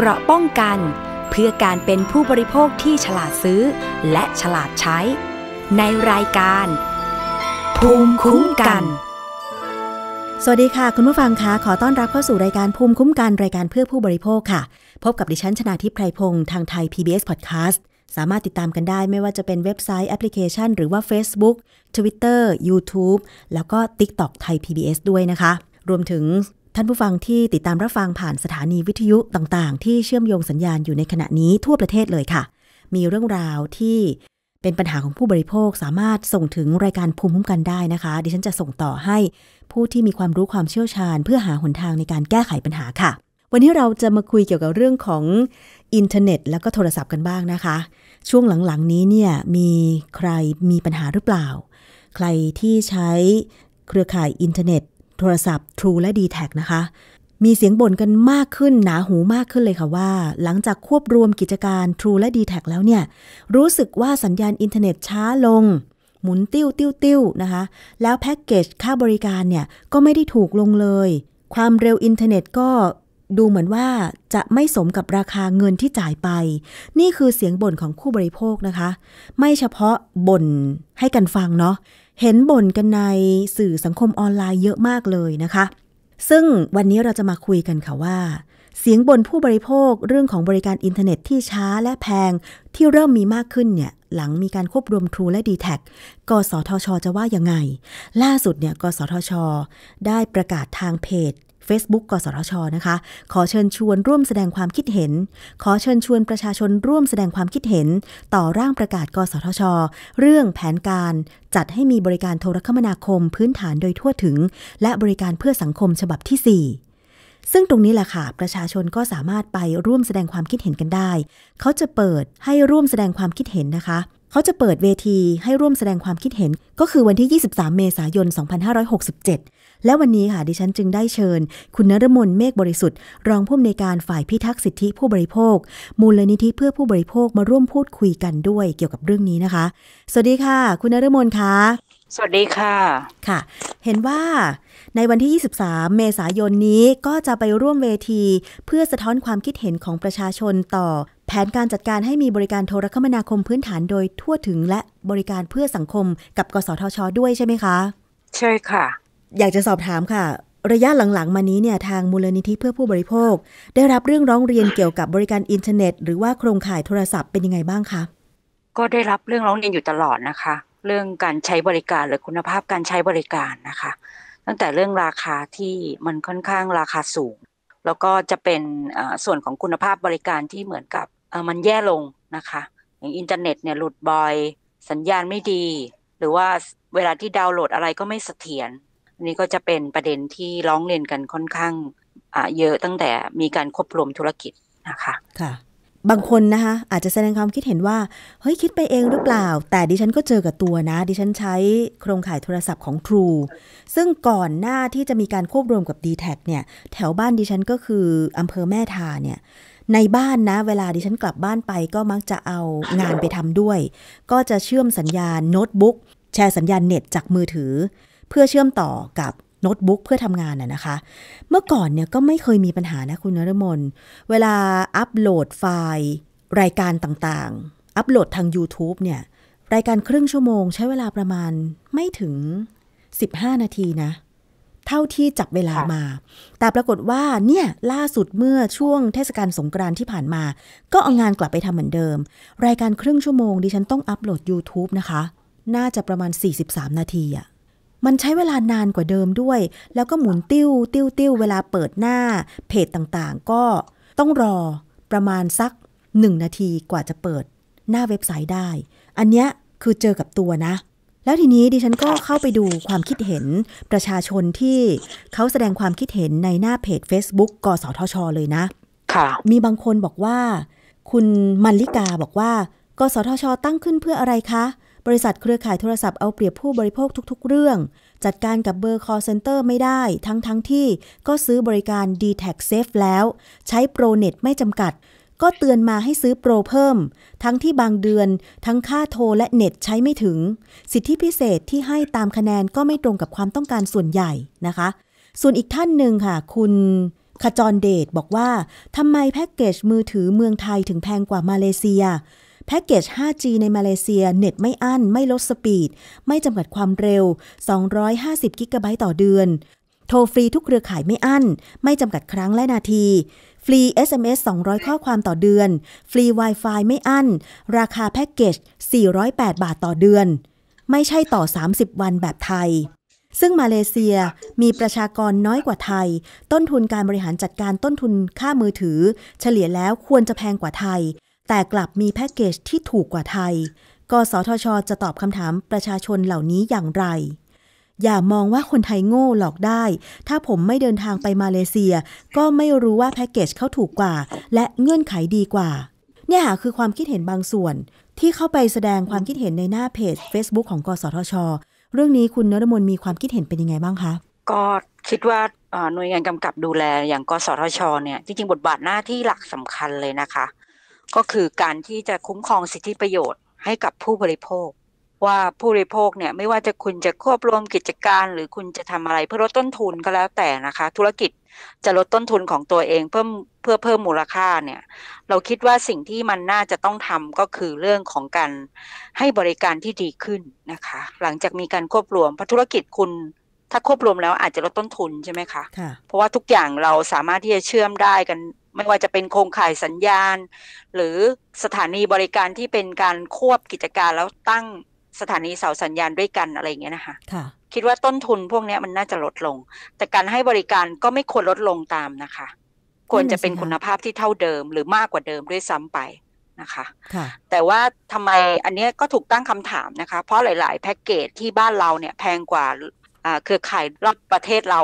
เกราะป้องกันเพื่อการเป็นผู้บริโภคที่ฉลาดซื้อ และฉลาดใช้ ในรายการ ภูมิคุ้มกัน สวัสดีค่ะ คุณผู้ฟังคะขอต้อนรับเข้าสู่รายการภูมิคุ้มกันรายการเพื่อผู้บริโภคค่ะ พบกับดิฉันชนาทิพไพรพงศ์ทางไทย PBS Podcast สามารถติดตามกันได้ไม่ว่าจะเป็นเว็บไซต์แอปพลิเคชัน หรือว่า Facebook Twitter YouTube แล้วก็ TikTok ไทย PBS ด้วยนะคะ รวมถึงท่านผู้ฟังที่ติดตามรับฟังผ่านสถานีวิทยุต่าง ๆ ที่เชื่อมโยงสัญญาณอยู่ในขณะนี้ทั่วประเทศเลยค่ะ มีเรื่องราวที่เป็นปัญหาของผู้บริโภคสามารถส่งถึงรายการภูมิคุ้มกันได้นะคะ ดิฉันจะส่งต่อให้ผู้ที่มีความรู้ความเชี่ยวชาญ เพื่อหาหนทางในการแก้ไขปัญหาค่ะ วันนี้เราจะมาคุยเกี่ยวกับเรื่องของอินเทอร์เน็ต แล้วก็โทรศัพท์กันบ้างนะคะ ช่วงหลังๆนี้เนี่ยมีใครมีปัญหาหรือเปล่า ใครที่ใช้เครือข่ายอินเทอร์เน็ตโทรศัพท์ True และ d t แทนะคะ มีเสียงบ่นกันมากขึ้นหนาหูมากขึ้นเลยค่ะว่า หลังจากควบรวมกิจการ True และ d t แทแล้วเนี่ย รู้สึกว่าสัญญาณอินเทอร์เน็ตช้าลง หมุนติ้วติ้วติ้วนะคะ แล้วแพ็กเกจค่าบริการเนี่ย ก็ไม่ได้ถูกลงเลย ความเร็วอินเทอร์เน็ตก็ดูเหมือนว่าจะไม่สมกับราคาเงินที่จ่ายไป นี่คือเสียงบ่นของผู้บริโภคนะคะ ไม่เฉพาะบ่นให้กันฟังเนาะเห็นบ่นกันในสื่อสังคมออนไลน์เยอะมากเลยนะคะ ซึ่งวันนี้เราจะมาคุยกันค่ะว่า เสียงบ่นผู้บริโภคเรื่องของบริการอินเทอร์เน็ตที่ช้าและแพงที่เริ่มมีมากขึ้นเนี่ยหลังมีการควบรวม True และ d t แทกสทช จะว่ายังไง ล่าสุดเนี่ยกสทช ได้ประกาศทางเพจ Facebook กสทช นะคะ ขอเชิญชวนร่วมแสดงความคิดเห็น ขอเชิญชวนประชาชนร่วมแสดงความคิดเห็น ต่อร่างประกาศ กสทช เรื่องแผนการจัดให้มีบริการโทรคมนาคมพื้นฐานโดยทั่วถึง และบริการเพื่อสังคมฉบับที่ 4 ซึ่งตรงนี้แหละค่ะประชาชนก็สามารถไปร่วมแสดงความคิดเห็นกันได้เขาจะเปิดให้ร่วมแสดงความคิดเห็นนะคะเขาจะเปิดเวทีให้ร่วมแสดงความคิดเห็น ก็คือวันที่ 23 เมษายน 2567และวันนี้ค่ะดิฉันจึงได้เชิญ คุณนรมน เมฆบริสุทธิ์รองผู้อำนวยการฝ่ายพิทักษ์สิทธิผู้บริโภค มูลนิธิเพื่อผู้บริโภคมาร่วมพูดคุยกันด้วยเกี่ยวกับเรื่องนี้นะคะ สวัสดีค่ะ คุณนรมนคะ สวัสดีค่ะค่ะ เห็นว่าในวันที่ 23 เมษายนนี้ก็จะไปร่วมเวที เพื่อสะท้อนความคิดเห็นของประชาชนต่อ แผนการจัดการให้มีบริการโทรคมนาคมพื้นฐานโดยทั่วถึงและบริการเพื่อสังคมกับกสทชด้วยใช่ไหมคะ ใช่ค่ะอยากจะสอบถามค่ะ ระยะหลังๆ มานี้เนี่ยทางมูลนิธิเพื่อผู้บริโภค ได้รับเรื่องร้องเรียนเกี่ยวกับบริการอินเทอร์เน็ต หรือว่าโครงข่ายโทรศัพท์เป็นยังไงบ้างคะก็ได้รับเรื่องร้องเรียนอยู่ตลอดนะคะเรื่องการใช้บริการหรือคุณภาพการใช้บริการนะคะ ตั้งแต่เรื่องราคาที่มันค่อนข้างราคาสูง แล้วก็จะเป็นส่วนของคุณภาพบริการที่เหมือนกับมันแย่ลงนะคะอย่างอินเทอร์เน็ตเนี่ยหลุดบ่อย สัญญาณไม่ดี หรือว่าเวลาที่ดาวน์โหลดอะไรก็ไม่เสถียรันนี้ก็จะเป็นประเด็นที่ร้องเรียนกันค่อนข้างเยอะตั้งแต่มีการควบรวมธุรกิจนะคะ ค่ะ บางคนนะคะอาจจะแสดงความคิดเห็นว่า เฮ้ย คิดไปเองหรือเปล่าแต่ดิฉันก็เจอกับตัวนะ ดิฉันใช้โครงข่ายโทรศัพท์ของ True ซึ่งก่อนหน้าที่จะมีการควบรวมกับ d t แทเนี่ยแถวบ้านดิฉันก็คืออำเภอแม่ทาเนี่ยในบ้านนะ เวลาดิฉันกลับบ้านไปก็มักจะเอางานไปทำด้วย ก็จะเชื่อมสัญญาณโน้ตบุ๊กแชร์สัญญาณเน็ตจากมือถือเพื่อเชื่อมต่อกับโน้ตบุ๊กเพื่อทำงานน่ะนะคะ เมื่อก่อนเนี่ยก็ไม่เคยมีปัญหานะคุณนรมนเวลาอัปโหลดไฟล์ รายการต่างๆ อัปโหลดทาง YouTube เนี่ย รายการครึ่งชั่วโมง ใช้เวลาประมาณไม่ถึง 15 นาทีนะ เท่าที่จับเวลามา แต่ปรากฏว่าเนี่ย ล่าสุดเมื่อช่วงเทศกาลสงกรานที่ผ่านมา ก็เอางานกลับไปทำเหมือนเดิม รายการครึ่งชั่วโมงดิฉันต้องอัปโหลด YouTube นะคะ น่าจะประมาณ 43 นาทีอะมันใช้เวลานานกว่าเดิมด้วย แล้วก็หมุนติ้วติ้วติ้ว เวลาเปิดหน้าเพจต่างๆ ก็ต้องรอประมาณ สักหนาทีกว่าจะเปิดหน้าเว็บไซต์ได้ อันเนี้ยคือเจอกับตัวนะ แล้วทีนี้ดิฉันก็เข้าไปดูความคิดเห็นประชาชนที่เขาแสดงความคิดเห็นในหน้าเพจ Facebook กสทช เลยนะ ค่ะ มีบางคนบอกว่า คุณมัลลิกาบอกว่ากสทช ตั้งขึ้นเพื่ออะไรคะบริษัทเครือข่ายโทรศัพท์เอาเปรียบผู้บริโภคทุกๆเรื่อง จัดการกับเบอร์ call center ไม่ได้ ทั้งๆทที่ก็ซื้อบริการ d t a c Safe แล้ว ใช้โปรเน็ตไม่จำกัด ก็เตือนมาให้ซื้อโปรเพิ่ม ทั้งที่บางเดือน ทั้งค่าโทรและเน็ตใช้ไม่ถึง สิทธิพิเศษที่ให้ตามคะแนนก็ไม่ตรงกับความต้องการส่วนใหญ่นะคะ ส่วนอีกท่านหนึ่งค่ะคุณ ขจรเดชบอกว่าทำไมแพ็กเกจมือถือเมืองไทยถึงแพงกว่ามาเลเซียแพ็กเกจ 5G ในมาเลเซีย เน็ตไม่อั้น ไม่ลดสปีด ไม่จำกัดความเร็ว 250กิกะไบต์ต่อเดือน โทรฟรีทุกเครือข่ายไม่อัน้น ไม่จำกัดครั้งและนาที ฟรี SMS 200 ข้อความต่อเดือน ฟรี Wi-Fi ไม่อัน้น ราคาแพ็กเกจ 408 บาทต่อเดือน ไม่ใช่ต่อ 30 วันแบบไทย ซึ่งมาเลเซียมีประชากรน้อยกว่าไทย ต้นทุนการบริหารจัดการต้นทุนค่ามือถือ เฉลี่ยแล้วควรจะแพงกว่าไทยแต่กลับมีแพ็กเกจที่ถูกกว่าไทย กสทช จะตอบคำถามประชาชนเหล่านี้อย่างไร อย่ามองว่าคนไทยโง่หลอกได้ ถ้าผมไม่เดินทางไปมาเลเซีย ก็ไม่รู้ว่าแพ็กเกจเขาถูกกว่า และเงื่อนไขดีกว่า เนี่ยคคือความคิดเห็นบางส่วน ที่เข้าไปแสดงความคิดเห็นในหน้าเพจ Facebook ของ กสทช เรื่องนี้คุณนรมนมีความคิดเห็นเป็นยังไงบ้างคะก็คิดว่าหน่วยงานกำกับดูแลอย่างกสทช เนี่ยจริงๆ บทบาทหน้าที่หลักสำคัญเลยนะคะก็คือการที่จะคุ้มครองสิทธิประโยชน์ ให้กับผู้บริโภค ว่าผู้บริโภคเนี่ยไม่ว่าจะคุณจะควบรวมกิจการ หรือคุณจะทำอะไรเพื่อลดต้นทุนก็แล้วแต่นะคะ ธุรกิจจะลดต้นทุนของตัวเองเพิ่มเพื่อเพิ่มมูลค่าเนี่ยเราคิดว่าสิ่งที่มันน่าจะต้องทำก็คือเรื่องของการให้บริการที่ดีขึ้นนะคะ หลังจากมีการควบรวมพธุรกิจคุณถ้าควบรวมแล้วอาจจะลดต้นทุนใช่ไหมคะคะ เพราะว่าทุกอย่างเราสามารถที่จะเชื่อมได้กัน ไม่ว่าจะเป็นโครงข่ายสัญญาณ หรือสถานีบริการที่เป็นการควบกิจการแล้วตั้งสถานีเสาสัญญาณด้วยกันอะไรอย่างเงี้ยนะคะคะคิดว่าต้นทุน พวกนี้มันน่าจะลดลง แต่การให้บริการก็ไม่ควรลดลงตามนะคะ ควรจะเป็นคุณภาพที่เท่าเดิม หรือมากกว่าเดิมด้วยซ้ำไปนะคะแต่ว่าทำไมอันนี้ก็ถูกตั้งคำถามนะคะ เพราะหลาย ๆแพ็กเกจที่บ้านเราเนี่ย แพงกว่าเครือข่ายรอบประเทศเรา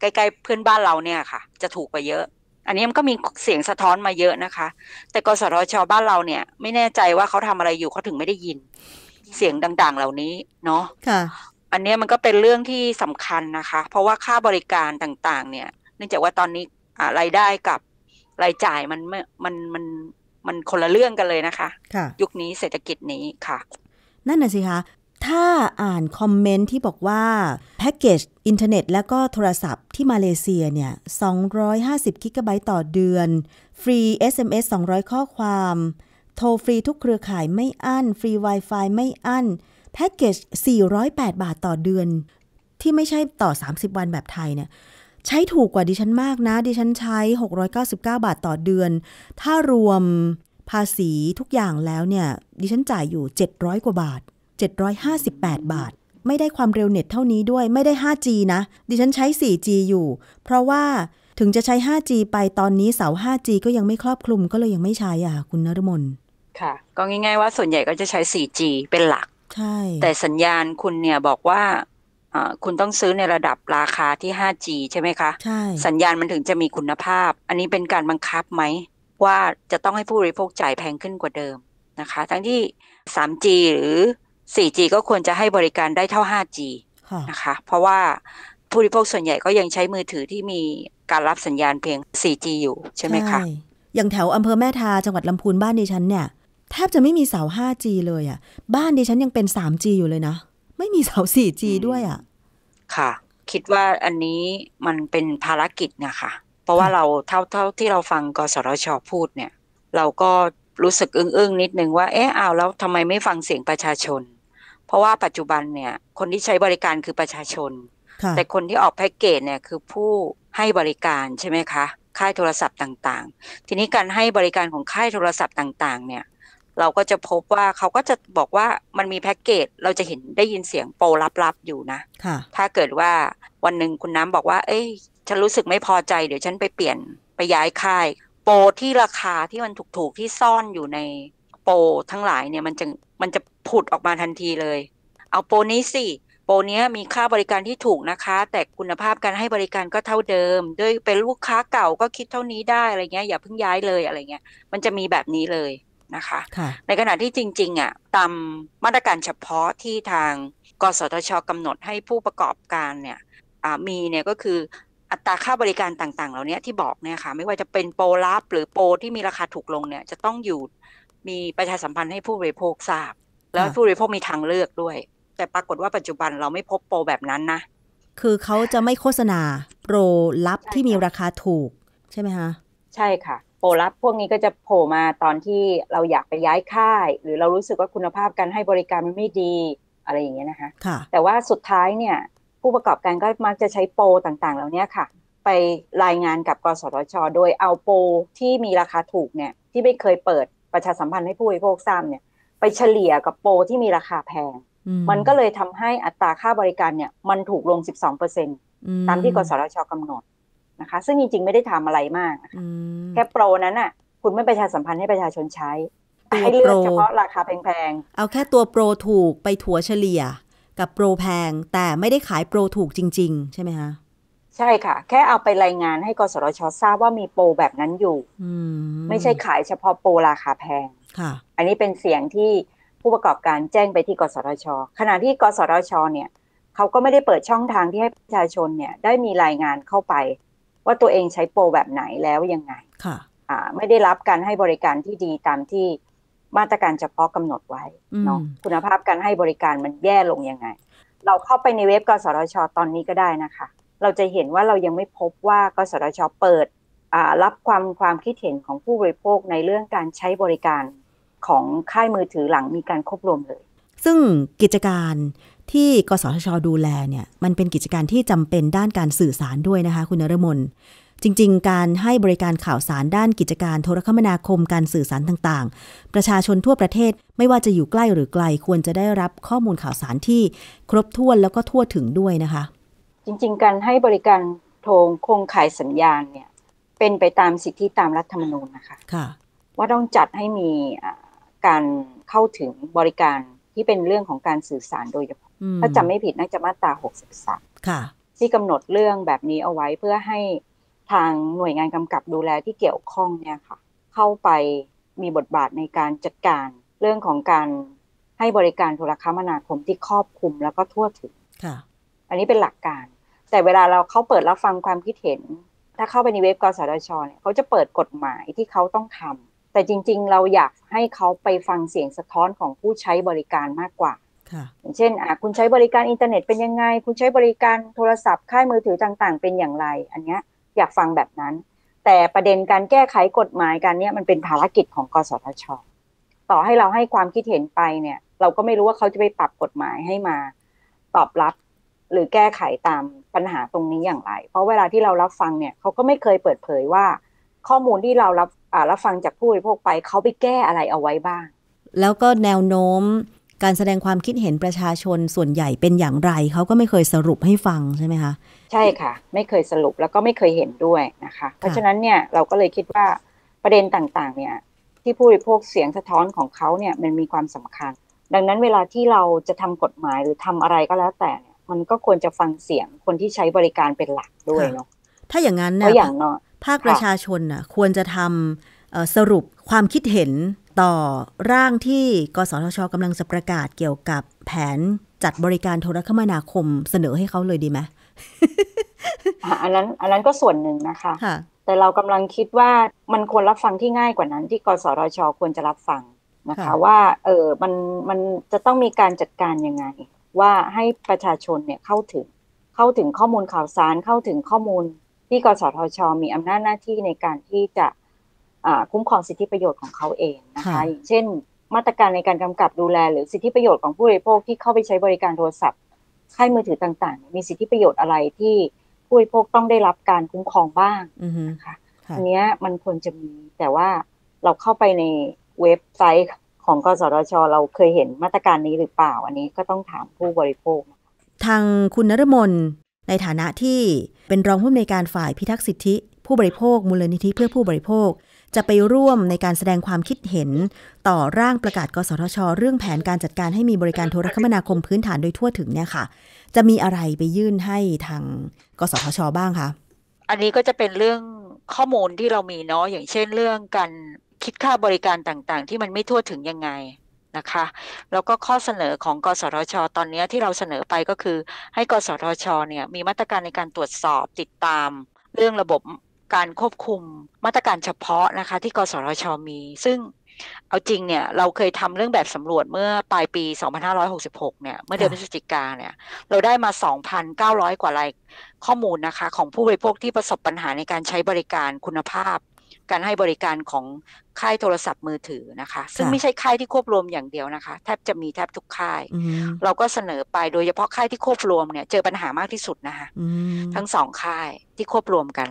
ใกล้ๆเพื่อนบ้านเราเนี่ยค่ะ จะถูกกว่าเยอะ อันนี้มันก็มีเสียงสะท้อนมาเยอะนะคะ แต่กสทชบ้านเราเนี่ย ไม่แน่ใจว่าเขาทำอะไรอยู่เขาถึงไม่ได้ยินเสียงดังๆ เหล่านี้เนาะอันนี้มันก็เป็นเรื่องที่สำคัญนะคะ เพราะว่าค่าบริการต่าง ๆ เนี่ย เนื่องจากว่าตอนนี้รายได้กับรายจ่าย มันมันมันมันคนละเรื่องกันเลยนะคะ ยุคนี้เศรษฐกิจนี้ค่ะ นั่นน่ะสิคะถ้าอ่านคอมเมนต์ที่บอกว่า แพ็กเกจอินเทอร์เน็ตและก็โทรศัพท์ที่มาเลเซียเนี่ย250กิกะไบต์ต่อเดือน ฟรี SMS 200 ข้อความ โทรฟรีทุกเครือข่ายไม่อั้น ฟรี Wi-Fi ไม่อั้น แพ็กเกจ 408 บาทต่อเดือน ที่ไม่ใช่ต่อ 30 วันแบบไทยเนี่ยใช้ถูกกว่าดิฉันมากนะ ดิฉันใช้ 699 บาทต่อเดือน ถ้ารวมภาษีทุกอย่างแล้วเนี่ย ดิฉันจ่ายอยู่ 700 กว่าบาท758 บาท ไม่ได้ความเร็วเน็ตเท่านี้ด้วยไม่ได้ 5G นะ ดิฉันใช้ 4G อยู่ เพราะว่าถึงจะใช้ 5G ไปตอนนี้เสา 5G ก็ยังไม่ครอบคลุมก็เลยยังไม่ใช้อ่ะคุณนรมน ค่ะ ก็ง่ายๆว่าส่วนใหญ่ก็จะใช้ 4G เป็นหลัก ใช่ แต่สัญญาณคุณเนี่ยบอกว่า คุณต้องซื้อในระดับราคาที่ 5G ใช่ไหมคะ ใช่สัญญาณมันถึงจะมีคุณภาพ อันนี้เป็นการบังคับไหมว่าจะต้องให้ผู้บริโภคจ่ายแพงขึ้นกว่าเดิมนะคะ ทั้งที่ 3G หรือ 4G ก็ควรจะให้บริการได้เท่า 5G นะคะ เพราะว่าผู้บริโภคส่วนใหญ่ก็ยังใช้มือถือที่มีการรับสัญญาณเพียง 4G อยู่ใช่ไหมคะอย่างแถวอำเภอแม่ทาจังหวัดลำพูนบ้านดิฉันเนี่ยแทบจะไม่มีเสา 5G เลยอะ่ะ บ้านดิฉันยังเป็น 3G อยู่เลยนะ ไม่มีเสา 4G ด้วยอะ่ะค่ะ คิดว่าอันนี้มันเป็นภารกิจนะคะ เพราะว่าเราเท่าเท่าที่เราฟังกสรชพูดเนี่ย เราก็รู้สึกอึ้งๆนิดนึงว่าเอ๊ะเอาแล้วทำไมไม่ฟังเสียงประชาชนเพราะว่าปัจจุบันเนี่ยคนที่ใช้บริการคือประชาชน แต่คนที่ออกแพ็กเกจเนี่ยคือผู้ให้บริการใช่ไหมคะค่ายโทรศัพท์ต่างๆ ทีนี้การให้บริการของค่ายโทรศัพท์ต่าง ๆ เนี่ยเราก็จะพบว่าเขาก็จะบอกว่ามันมีแพ็กเกจเราจะเห็นได้ยินเสียงโปรลับๆอยู่นะะถ้าเกิดว่าวันหนึ่งคุณน้ำบอกว่าเอ้ยฉันรู้สึกไม่พอใจ เดี๋ยวฉันไปเปลี่ยนไปย้ายค่ายโปรที่ราคาที่มันถูกๆที่ซ่อนอยู่ในโปรทั้งหลายเนี่ยมันจะมันจะผุดออกมาทันทีเลย เอาโปรนี้สิ โปรนี้มีค่าบริการที่ถูกนะคะ แต่คุณภาพการให้บริการก็เท่าเดิม ด้วยเป็นลูกค้าเก่าก็คิดเท่านี้ได้อะไรเงี้ย อย่าเพิ่งย้ายเลยอะไรเงี้ย มันจะมีแบบนี้เลยนะคะะในขณะที่จริงๆอ่ะตามมาตรการเฉพาะที่ทาง กสทชกำหนดให้ผู้ประกอบการเนี่ยมีเนี่ยก็คืออัตราค่าบริการต่างๆ เหล่านี้ที่บอกเนี่ยค่ะ ไม่ว่าจะเป็นโปรลับหรือโปรที่มีราคาถูกลงเนี่ยจะต้องอยู่มีประชาสัมพันธ์ให้ผู้บริโภคทราบแล้วผู้บริโภคมีทางเลือกด้วย แต่ปรากฏว่าปัจจุบันเราไม่พบโปรแบบนั้นนะ คือเขาจะไม่โฆษณา โปรลับที่มีราคาถูกใช่ไหมคะ ใช่ค่ะ โปรลับพวกนี้ก็จะโผล่มาตอนที่เราอยากไปย้ายค่าย หรือเรารู้สึกว่าคุณภาพการให้บริการมันไม่ดีอะไรอย่างเงี้ยนะคะคะแต่ว่าสุดท้ายเนี่ย ผู้ประกอบการก็มักจะใช้โปรต่างๆ เหล่านี้ค่ะ ไปรายงานกับกสทช โดยเอาโปรที่มีราคาถูกเนี่ยที่ไม่เคยเปิดประชาสัมพันธ์ให้ผู้บริโภคทราบเนี่ยไปเฉลี่ยกับโปรที่มีราคาแพง มันก็เลยทำให้อัตราค่าบริการเนี่ยมันถูกลง 12เปอร์เซ็นตตามที่กสทชกำหนดนะคะ ซึ่งจริงๆไม่ได้ทำอะไรมากะคะแค่โปรนั้นอ่ะ คุณไม่ประชาสัมพันธ์ให้ประชาชนใช้ ให้เลือกเฉพาะราคาแพง ๆ เอาแค่ตัวโปรถูกไปถัวเฉลี่ยกับโปรแพงแต่ไม่ได้ขายโปรถูกจริง ๆ ใช่ไหมคะ ใช่ค่ะ แค่เอาไปรายงาน ให้กสทชทราบว่ามีโปรแบบนั้นอยู่ไม่ใช่ขายเฉพาะโปรราคาแพงอันนี้เป็นเสียงที่ผู้ประกอบการแจ้งไปที่กสทช ขณะที่กสทชเนี่ยเขาก็ไม่ได้เปิดช่องทางที่ให้ประชาชนเนี่ยได้มีรายงานเข้าไป ว่าตัวเองใช้โปรแบบไหนแล้วยังไงค่ะไม่ได้รับการให้บริการที่ดีตามที่มาตรการเฉพาะกำหนดไว้เนาะคุณภาพการให้บริการมันแย่ลงยังไง เราเข้าไปในเว็บ กสทช ตอนนี้ก็ได้นะคะ เราจะเห็นว่าเรายังไม่พบว่า กสทช เปิดรับความความคิดเห็นของผู้บริโภคในเรื่องการใช้บริการของค่ายมือถือหลังมีการควบรวมเลย ซึ่งกิจการที่กสทชดูแลเนี่ยมันเป็นกิจการที่จำเป็นด้านการสื่อสารด้วยนะคะ คุณนรมน จริงๆ การให้บริการข่าวสารด้านกิจการโทรคมนาคม การสื่อสารต่างๆ ประชาชนทั่วประเทศไม่ว่าจะอยู่ใกล้หรือไกลควรจะได้รับข้อมูลข่าวสารที่ครบถ้วนแล้วก็ทั่วถึงด้วยนะคะ จริงๆ การให้บริการโทรโครงข่ายสัญญาณเนี่ยเป็นไปตามสิทธิตามรัฐธรรมนูญนะคะ ค่ะ ว่าต้องจัดให้มีการเข้าถึงบริการที่เป็นเรื่องของการสื่อสารโดยเฉพาะถ้าจำไม่ผิดน่าจะมาตรา 63 ที่กำหนดเรื่องแบบนี้เอาไว้เพื่อให้ทางหน่วยงานกำกับดูแลที่เกี่ยวข้องเนี่ยค่ะ เข้าไปมีบทบาทในการจัดการเรื่องของการให้บริการโทรคมนาคมที่ครอบคลุมแล้วก็ทั่วถึงค่ะ อันนี้เป็นหลักการ แต่เวลาเราเข้าเปิดรับฟังความคิดเห็น ถ้าเข้าไปในเว็บกสทชเนี่ยเขาจะเปิดกฎหมายที่เขาต้องทำแต่จริงๆ เราอยากให้เขาไปฟังเสียงสะท้อนของผู้ใช้บริการมากกว่า่อยางเช่น คุณใช้บริการอินเทอร์เน็ตเป็นยังไง คุณใช้บริการโทรศัพท์ค่ายมือถือต่างๆ เป็นอย่างไร อันนี้อยากฟังแบบนั้น แต่ประเด็นการแก้ไขกฎหมายการนี้มันเป็นภารกิจของกสทช ต่อให้เราให้ความคิดเห็นไปเนี่ย เราก็ไม่รู้ว่าเขาจะไปปรับกฎหมายให้มา ตอบรับหรือแก้ไขตามปัญหาตรงนี้อย่างไร เพราะเวลาที่เรารับฟังเนี่ย เขาก็ไม่เคยเปิดเผยว่าข้อมูลที่เรารับรับฟังจากผู้บริโภคไป เขาไปแก้อะไรเอาไว้บ้าง แล้วก็แนวโน้มการแสดงความคิดเห็นประชาชนส่วนใหญ่เป็นอย่างไร เขาก็ไม่เคยสรุปให้ฟังใช่ไหมคะ ใช่ค่ะ ไม่เคยสรุปแล้วก็ไม่เคยเห็นด้วยนะคะ เพราะฉะนั้นเนี่ยเราก็เลยคิดว่าประเด็นต่างๆ เนี่ย ที่ผู้บริโภคเสียงสะท้อนของเขาเนี่ยมันมีความสำคัญ ดังนั้นเวลาที่เราจะทำกฎหมายหรือทำอะไรก็แล้ว แต่เนี่ยมันก็ควรจะฟังเสียงคนที่ใช้บริการเป็นหลักด้วยเนาะ ถ้าอย่างนั้นเนี่ยเพราะอย่างเนาะภาคประชาชนน่ะควรจะทำสรุปความคิดเห็นต่อร่างที่ กสทชกำลังจะประกาศเกี่ยวกับแผนจัดบริการโทรคมนาคมเสนอให้เขาเลยดีไหมอันนั้นอันนั้นก็ส่วนหนึ่งนะคะะแต่เรากำลังคิดว่ามันควรรับฟังที่ง่ายกว่านั้นที่กสทช ควรจะรับฟังนะคะว่า เออมันมันจะต้องมีการจัดการยังไง ว่าให้ประชาชนเนี่ยเข้าถึงเข้าถึงข้อมูลข่าวสารเข้าถึงข้อมูลที่กสทช มีอำนาจหน้าที่ในการที่จะคุ้มครองสิทธิประโยชน์ของเขาเองนะคะอย่างเช่นมาตรการในการกำกับดูแลหรือสิทธิประโยชน์ของผู้บริโภคที่เข้าไปใช้บริการโทรศัพท์ค่ายมือถือต่างๆ มีสิทธิประโยชน์อะไรที่ผู้บริโภคต้องได้รับการคุ้มครองบ้างนะคะอันนี้มันควรจะมีแต่ว่าเราเข้าไปในเว็บไซต์ของกสทช เราเคยเห็นมาตรการนี้หรือเปล่า อันนี้ก็ต้องถามผู้บริโภค ทางคุณนรมนในฐานะที่เป็นรองผู้อำนวยการฝ่ายพิทักษ์สิทธิผู้บริโภคมูลนิธิเพื่อผู้บริโภค จะไปร่วมในการแสดงความคิดเห็น ต่อร่างประกาศ กสทช เรื่องแผนการจัดการให้มีบริการโทรคมนาคมพื้นฐานโดยทั่วถึงเนี่ยค่ะ จะมีอะไรไปยื่นให้ทาง กสทชบ้างคะอันนี้ก็จะเป็นเรื่องข้อมูลที่เรามีเนาะอย่างเช่นเรื่องการคิดค่าบริการต่างๆ ที่มันไม่ทั่วถึงยังไงนะคะแล้วก็ข้อเสนอของกสทชตอนนี้ที่เราเสนอไปก็คือ ให้กสทชเนี่ยมีมาตรการในการตรวจสอบติดตาม เรื่องระบบการควบคุม มาตรการเฉพาะนะคะที่กสทชมี ซึ่งเอาจริงเนี่ยเราเคยทำเรื่องแบบสำรวจเมื่อปลายปี 2566เนี่ยเมื่อเดือนพฤศจิกาเนี่ยเราได้มา 2,900 กว่ารายข้อมูลนะคะของผู้บริโภคที่ประสบปัญหาในการใช้บริการคุณภาพการให้บริการของค่ายโทรศัพท์มือถือนะคะ ซึ่งไม่ใช่ค่ายที่ควบรวมอย่างเดียวนะคะแทบจะมีแทบทุกค่ายเราก็เสนอไปโดยเฉพาะค่ายที่ควบรวมเนี่ยเจอปัญหามากที่สุดนะคะทั้งสองค่ายที่ควบรวมกัน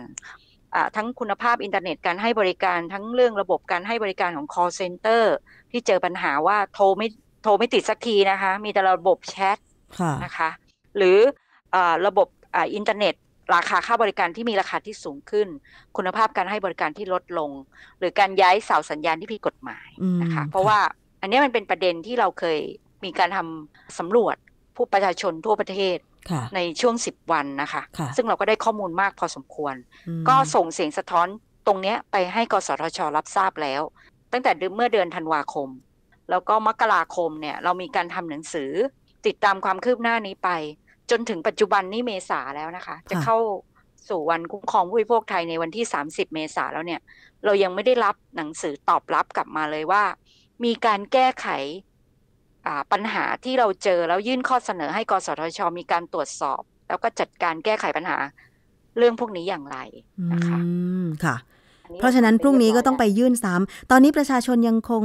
ทั้งคุณภาพอินเทอร์เน็ตการให้บริการทั้งเรื่องระบบการให้บริการของ call center ที่เจอปัญหาว่าโทรไม่โทรไม่ติดสักทีนะคะมีแต่ระบบแชทนะคะหรืออระบบอินเทอร์เน็ตราคาค่าบริการที่มีราคาที่สูงขึ้น คุณภาพการให้บริการที่ลดลง หรือการย้ายเสาสัญญาณที่ผิดกฎหมายนะคะ เพราะว่าอันนี้มันเป็นประเด็นที่เราเคยมีการทำสำรวจผู้ประชาชนทั่วประเทศในช่วง 10 วันนะคะคะซึ่งเราก็ได้ข้อมูลมากพอสมควร ก็ส่งเสียงสะท้อนตรงนี้ไปให้ กสทช รับทราบแล้ว ตั้งแต่เมื่อเดือนธันวาคม แล้วก็มกราคมเนี่ยเรามีการทำหนังสือ ติดตามความคืบหน้านี้ไปจนถึงปัจจุบันนี่เมษาแล้วนะคะ จะเข้าสู่วันคุ้มครองผู้บริโภคไทยในวันที่ 30 เมษาแล้วเนี่ย เรายังไม่ได้รับหนังสือตอบรับกลับมาเลยว่า มีการแก้ไขปัญหาที่เราเจอแล้วยื่นข้อเสนอให้กสทช มีการตรวจสอบ แล้วก็จัดการแก้ไขปัญหาเรื่องพวกนี้อย่างไรนะคะค่ะเพราะฉะนั้น พรุ่งนี้ก็ต้องไปยื่นซ้ำตอนนี้ประชาชนยังคง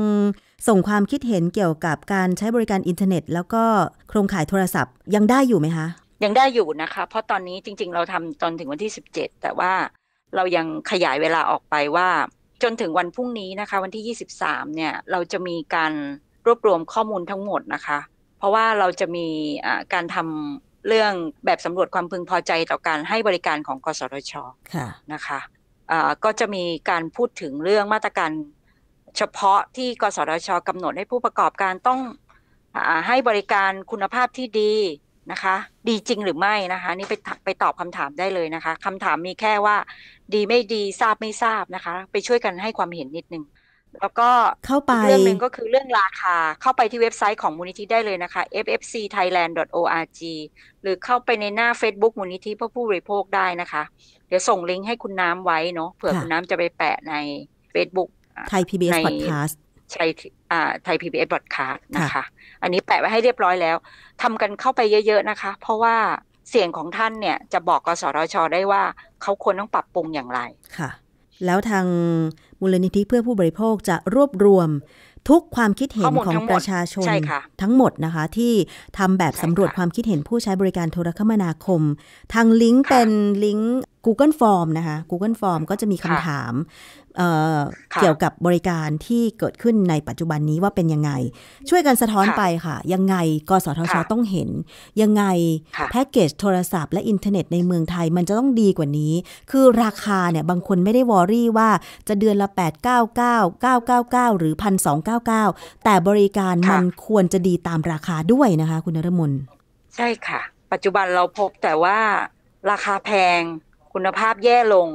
ส่งความคิดเห็นเกี่ยวกับการใช้บริการอินเทอร์เน็ต แล้วก็โครงข่ายโทรศัพท์ยังได้อยู่ไหมคะ ยังได้อยู่นะคะ เพราะตอนนี้จริงๆ เราทำจนถึงวันที่ 17 แต่ว่าเรายังขยายเวลาออกไปว่าจนถึงวันพรุ่งนี้นะคะ วันที่ 23เนี่ยเราจะมีการรวบรวมข้อมูลทั้งหมดนะคะ เพราะว่าเราจะมีะการทำเรื่องแบบสำรวจความพึงพอใจต่อการให้บริการของ กสทชนะคะก็จะมีการพูดถึงเรื่องมาตรการเฉพาะที่กสทชกำหนดให้ผู้ประกอบการต้องให้บริการคุณภาพที่ดีนะคะ ดีจริงหรือไม่นะคะ นี่ไปไปตอบคำถามได้เลยนะคะคำถามมีแค่ว่าดีไม่ดีทราบไม่ทราบนะคะ ไปช่วยกันให้ความเห็นนิดนึง แล้วก็เข้าไปเรื่องหนึ่งก็คือเรื่องราคา เข้าไปที่เว็บไซต์ของมูลนิธิได้เลยนะคะ ffcthailand.org หรือเข้าไปในหน้า Facebook มูลนิธิเพื่อผู้บริโภคได้นะคะเดี๋ยวส่งลิงก์ให้คุณน้ำไว้เนาะ เผื่อคุณน้ำจะไปแปะใน Facebook ไทยพ PBS อ o d c a s t ใช่ไทยอสพอดคาสต์นะคะ อันนี้แปะไว้ให้เรียบร้อยแล้ว ทำกันเข้าไปเยอะ ๆนะคะ เพราะว่าเสียงของท่านเนี่ย จะบอกกสทชได้ว่าเขาควรต้องปรับปรุงอย่างไร ค่ะ แล้วทางมูลนิธิเพื่อผู้บริโภคจะรวบรวมทุกความคิดเห็นของประชาชน ทั้งหมดนะคะที่ทำแบบสำรวจความคิดเห็นผู้ใช้บริการโทรคมนาคม ทางลิงก์เป็นลิงก์ Google Form นะคะ Google Form ก็จะมีคำถามเกี่ยวกับบริการที่เกิดขึ้นในปัจจุบันนี้ว่าเป็นยังไง ช่วยกันสะท้อนไปค่ะ ยังไงกสทชต้องเห็น ยังไงแพ็กเกจโทรศัพท์และอินเทอร์เน็ตในเมืองไทยมันจะต้องดีกว่านี้ คือราคาเนี่ย บางคนไม่ได้วอรี่ว่าจะเดือนละ 8 9 9 9 9 9 หรือ 1,299 แต่บริการมันควรจะดีตามราคาด้วยนะคะ คุณนรมนใช่ค่ะ ปัจจุบันเราพบแต่ว่าราคาแพง คุณภาพแย่ลง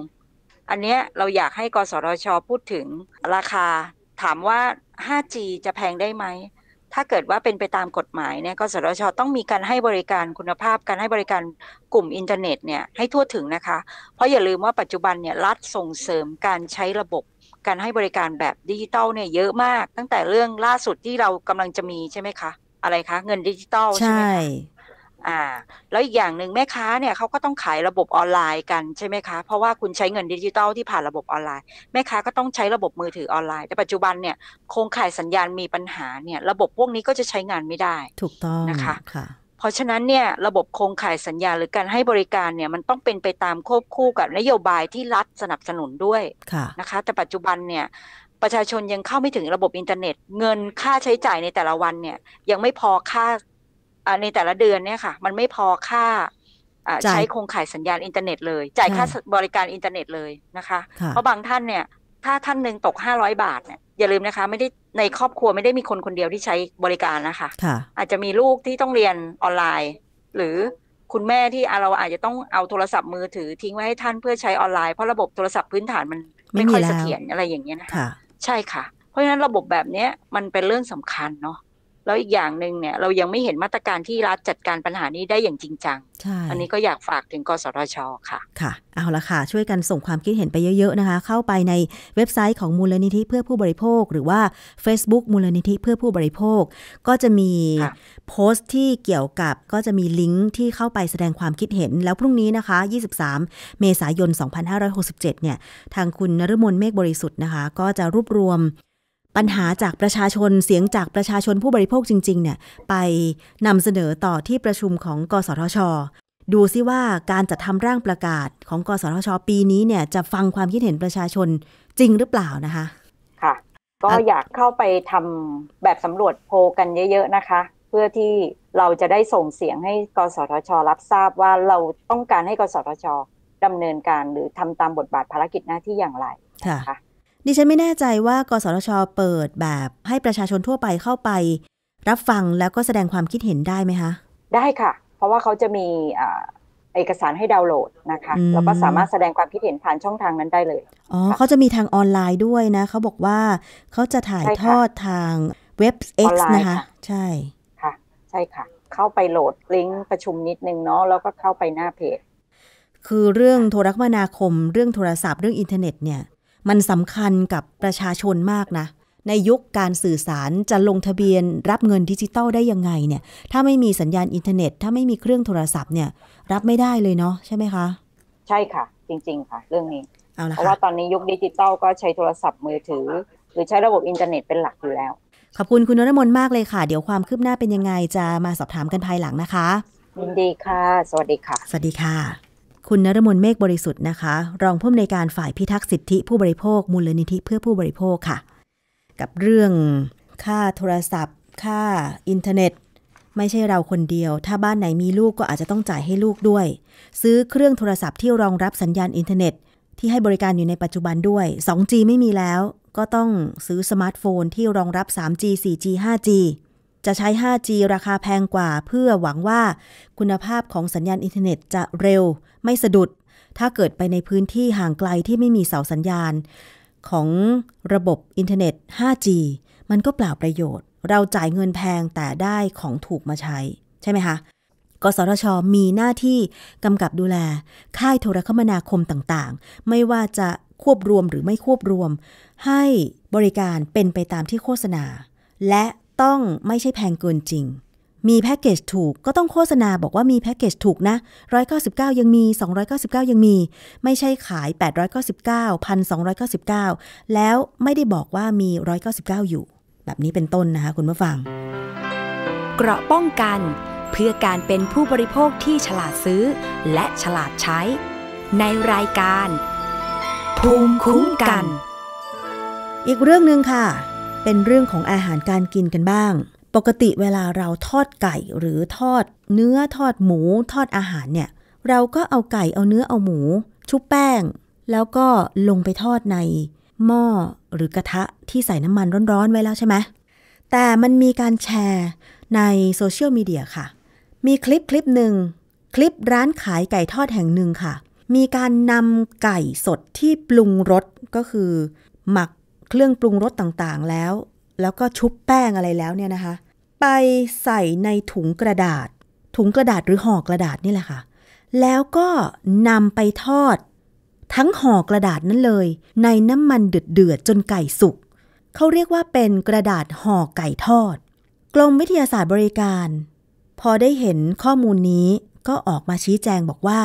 อันเนี้ยเราอยากให้กสทช พูดถึงราคา ถามว่า 5G จะแพงได้ไหม ถ้าเกิดว่าเป็นไปตามกฎหมายเนี่ยกสทชต้องมีการให้บริการคุณภาพ การให้บริการกลุ่มอินเทอร์เน็ตเนี่ยให้ทั่วถึงนะคะ เพราะอย่าลืมว่าปัจจุบันเนี่ยรัฐส่งเสริมการใช้ระบบ การให้บริการแบบดิจิตอลเนี่ยเยอะมาก ตั้งแต่เรื่องล่าสุดที่เรากำลังจะมีใช่ไหมคะ อะไรคะ เงินดิจิตอลใช่ไหมคะอ่าแล้วอีกอย่างหนึ่งแม่ค้าเนี่ยเขาก็ต้องขายระบบออนไลน์กันใช่ไหมคะเพราะว่าคุณใช้เงินดิจิตอลที่ผ่านระบบออนไลน์ แม่ค้าก็ต้องใช้ระบบมือถือออนไลน์แต่ปัจจุบันเนี่ยโครงข่ายสัญญาณมีปัญหาเนี่ยระบบพวกนี้ก็จะใช้งานไม่ได้ ถูกต้องนะคะค่ะเพราะฉะนั้นเนี่ยระบบโครงข่ายสัญญาหรือการให้บริการเนี่ยมันต้องเป็นไปตามควบคู่กับนโยบายที่รัฐสนับสนุนด้วยะนะคะแต่ปัจจุบันเนี่ยประชาชนยังเข้าไม่ถึงระบบอินเทอร์เน็ต เงินค่าใช้จ่ายในแต่ละวันเนี่ยยังไม่พอค่าในแต่ละเดือนเนี่ยค่ะมันไม่พอค่าใช้โครงข่ายสัญญาณอินเทอร์เน็ตเลยจ่ายค่าบริการอินเทอร์เน็ตเลยนะคะ เพราะบางท่านเนี่ยถ้าท่านหนึ่งตกห้าร้อยบาทเนี่ยอย่าลืมนะคะไม่ได้ในครอบครัวไม่ได้มีคนคนเดียวที่ใช้บริการนะคะ อาจจะมีลูกที่ต้องเรียนออนไลน์ หรือคุณแม่ที่เราอาจจะต้องเอาโทรศัพท์มือถือทิ้งไว้ให้ท่านเพื่อใช้ออนไลน์เพราะระบบโทรศัพท์พื้นฐานมันไม่ค่อยเสถียรอะไรอย่างเงี้ยนะคะใช่ค่ะ เพราะฉะนั้นระบบแบบเนี้ยมันเป็นเรื่องสำคัญเนาะแล้วอีกอย่างหนึ่งเนี่ยเรายังไม่เห็นมาตรการที่รัฐจัดการปัญหานี้ได้อย่างจริงจัง อันนี้ก็อยากฝากถึงกสทชค่ะ ค่ะ เอาละค่ะ ช่วยกันส่งความคิดเห็นไปเยอะๆนะคะ เข้าไปในเว็บไซต์ของมูลนิธิเพื่อผู้บริโภคหรือว่า Facebook มูลนิธิเพื่อผู้บริโภค ก็จะมีโพสต์ที่เกี่ยวกับ ก็จะมีลิงก์ที่เข้าไปแสดงความคิดเห็นแล้วพรุ่งนี้นะคะ 23 เมษายน 2567 เนี่ยทางคุณนรมนเมฆบริสุทธิ์นะคะก็จะรวบรวมปัญหาจากประชาชนเสียงจากประชาชนผู้บริโภคจริง ๆ เนี่ยไปนำเสนอต่อที่ประชุมของกสทช ดูซิว่าการจัดทำร่างประกาศของ กสทช ปีนี้เนี่ยจะฟังความคิดเห็นประชาชนจริงหรือเปล่านะคะค่ะ ก็อยากเข้าไปทำแบบสำรวจโพกันเยอะ ๆ นะคะ เพื่อที่เราจะได้ส่งเสียงให้กสทช รับทราบว่าเราต้องการให้กสทชดำเนินการ หรือทำตามบทบาทภารกิจหน้าที่อย่างไรค่ะคะดิฉันไม่แน่ใจว่า กสทชเปิดแบบให้ประชาชนทั่วไปเข้าไป รับฟังแล้วก็แสดงความคิดเห็นได้ไหมคะ ได้ค่ะ เพราะว่าเขาจะมีเอกสารให้ดาวน์โหลดนะคะ แล้วก็สามารถแสดงความคิดเห็นผ่านช่องทางนั้นได้เลยอ๋อเขาจะมีทางออนไลน์ด้วยนะเขาบอกว่าเขาจะถ่ายทอดทางเว็บอ์นะคะใช่ค่ะใช่ค่ะเข้าไปโหลดลิงก์ประชุมนิดนึงเนาะแล้วก็เข้าไปหน้าเพจคือเรื่องโทรคมนาคมเรื่องโทรศัพท์เรื่องอินเทอร์เน็ตเนี่ยมันสำคัญกับประชาชนมากนะ ในยุคการสื่อสารจะลงทะเบียนรับเงินดิจิตอลได้ยังไงเนี่ย ถ้าไม่มีสัญญาณอินเทอร์เน็ตถ้าไม่มีเครื่องโทรศัพท์เนี่ยรับไม่ได้เลยเนาะใช่ไหมคะ ใช่ค่ะ จริงๆค่ะ เรื่องนี้ เพราะว่าตอนนี้ยุคดิจิตอลก็ใช้โทรศัพท์มือถือ หรือใช้ระบบอินเทอร์เน็ตเป็นหลักอยู่แล้วขอบคุณคุณนรมนมากเลยค่ะ เดี๋ยวความคืบหน้าเป็นยังไงจะมาสอบถามกันภายหลังนะคะยินดีค่ะ สวัสดีค่ะสวัสดีค่ะคุณนรมนเมฆบริสุทธิ์นะคะ รองผู้อำนวยการฝ่ายพิทักษ์สิทธิผู้บริโภคมูลนิธิเพื่อผู้บริโภคค่ะ กับเรื่องค่าโทรศัพท์ ค่าอินเทอร์เน็ต ไม่ใช่เราคนเดียว ถ้าบ้านไหนมีลูกก็อาจจะต้องจ่ายให้ลูกด้วย ซื้อเครื่องโทรศัพท์ที่รองรับสัญญาณอินเทอร์เน็ตที่ให้บริการอยู่ในปัจจุบันด้วย 2G ไม่มีแล้ว ก็ต้องซื้อสมาร์ทโฟนที่รองรับ 3G 4G 5G จะใช้ 5G ราคาแพงกว่า เพื่อหวังว่า คุณภาพของสัญญาณอินเทอร์เน็ตจะเร็ว ไม่สะดุด ถ้าเกิดไปในพื้นที่ห่างไกลที่ไม่มีเสาสัญญาณ ของระบบอินเทอร์เน็ต 5G มันก็เปล่าประโยชน์ เราจ่ายเงินแพงแต่ได้ของถูกมาใช้ ใช่ไหมคะ กสทช มีหน้าที่กำกับดูแลค่ายโทรคมนาคมต่างๆ ไม่ว่าจะควบรวมหรือไม่ควบรวมให้บริการเป็นไปตามที่โฆษณาและต้องไม่ใช่แพงเกินจริง มีแพ็กเกจถูกก็ต้องโฆษณาบอกว่ามีแพ็กเกจถูกนะ 199 ยังมี 299 ยังมีไม่ใช่ขาย 899 1,299 แล้วไม่ได้บอกว่ามี 199 อยู่ แบบนี้เป็นต้นนะคะคุณผู้ฟัง เกราะป้องกัน เพื่อการเป็นผู้บริโภคที่ฉลาดซื้อ และฉลาดใช้ ในรายการ ภูมิคุ้มกัน อีกเรื่องหนึ่งค่ะเป็นเรื่องของอาหารการกินกันบ้าง ปกติเวลาเราทอดไก่หรือทอดเนื้อทอดหมูทอดอาหารเนี่ย เราก็เอาไก่เอาเนื้อเอาหมูชุบแป้ง แล้วก็ลงไปทอดในหม้อหรือกระทะที่ใส่น้ำมันร้อนๆไว้แล้วใช่ไหม แต่มันมีการแชร์ในโซเชียลมีเดียค่ะ มีคลิปคลิปหนึ่งคลิปร้านขายไก่ทอดแห่งหนึ่งค่ะ มีการนำไก่สดที่ปรุงรสก็คือหมักเครื่องปรุงรสต่างๆแล้ว แล้วก็ชุบแป้งอะไรแล้วเนี่ยนะคะ ไปใส่ในถุงกระดาษ ถุงกระดาษหรือห่อกระดาษนี่แหละค่ะ แล้วก็นำไปทอด ทั้งห่อกระดาษนั้นเลย ในน้ำมันเดือดๆ จนไก่สุกเขาเรียกว่าเป็นกระดาษห่อไก่ทอด กรมวิทยาศาสตร์บริการ พอได้เห็นข้อมูลนี้ก็ออกมาชี้แจงบอกว่า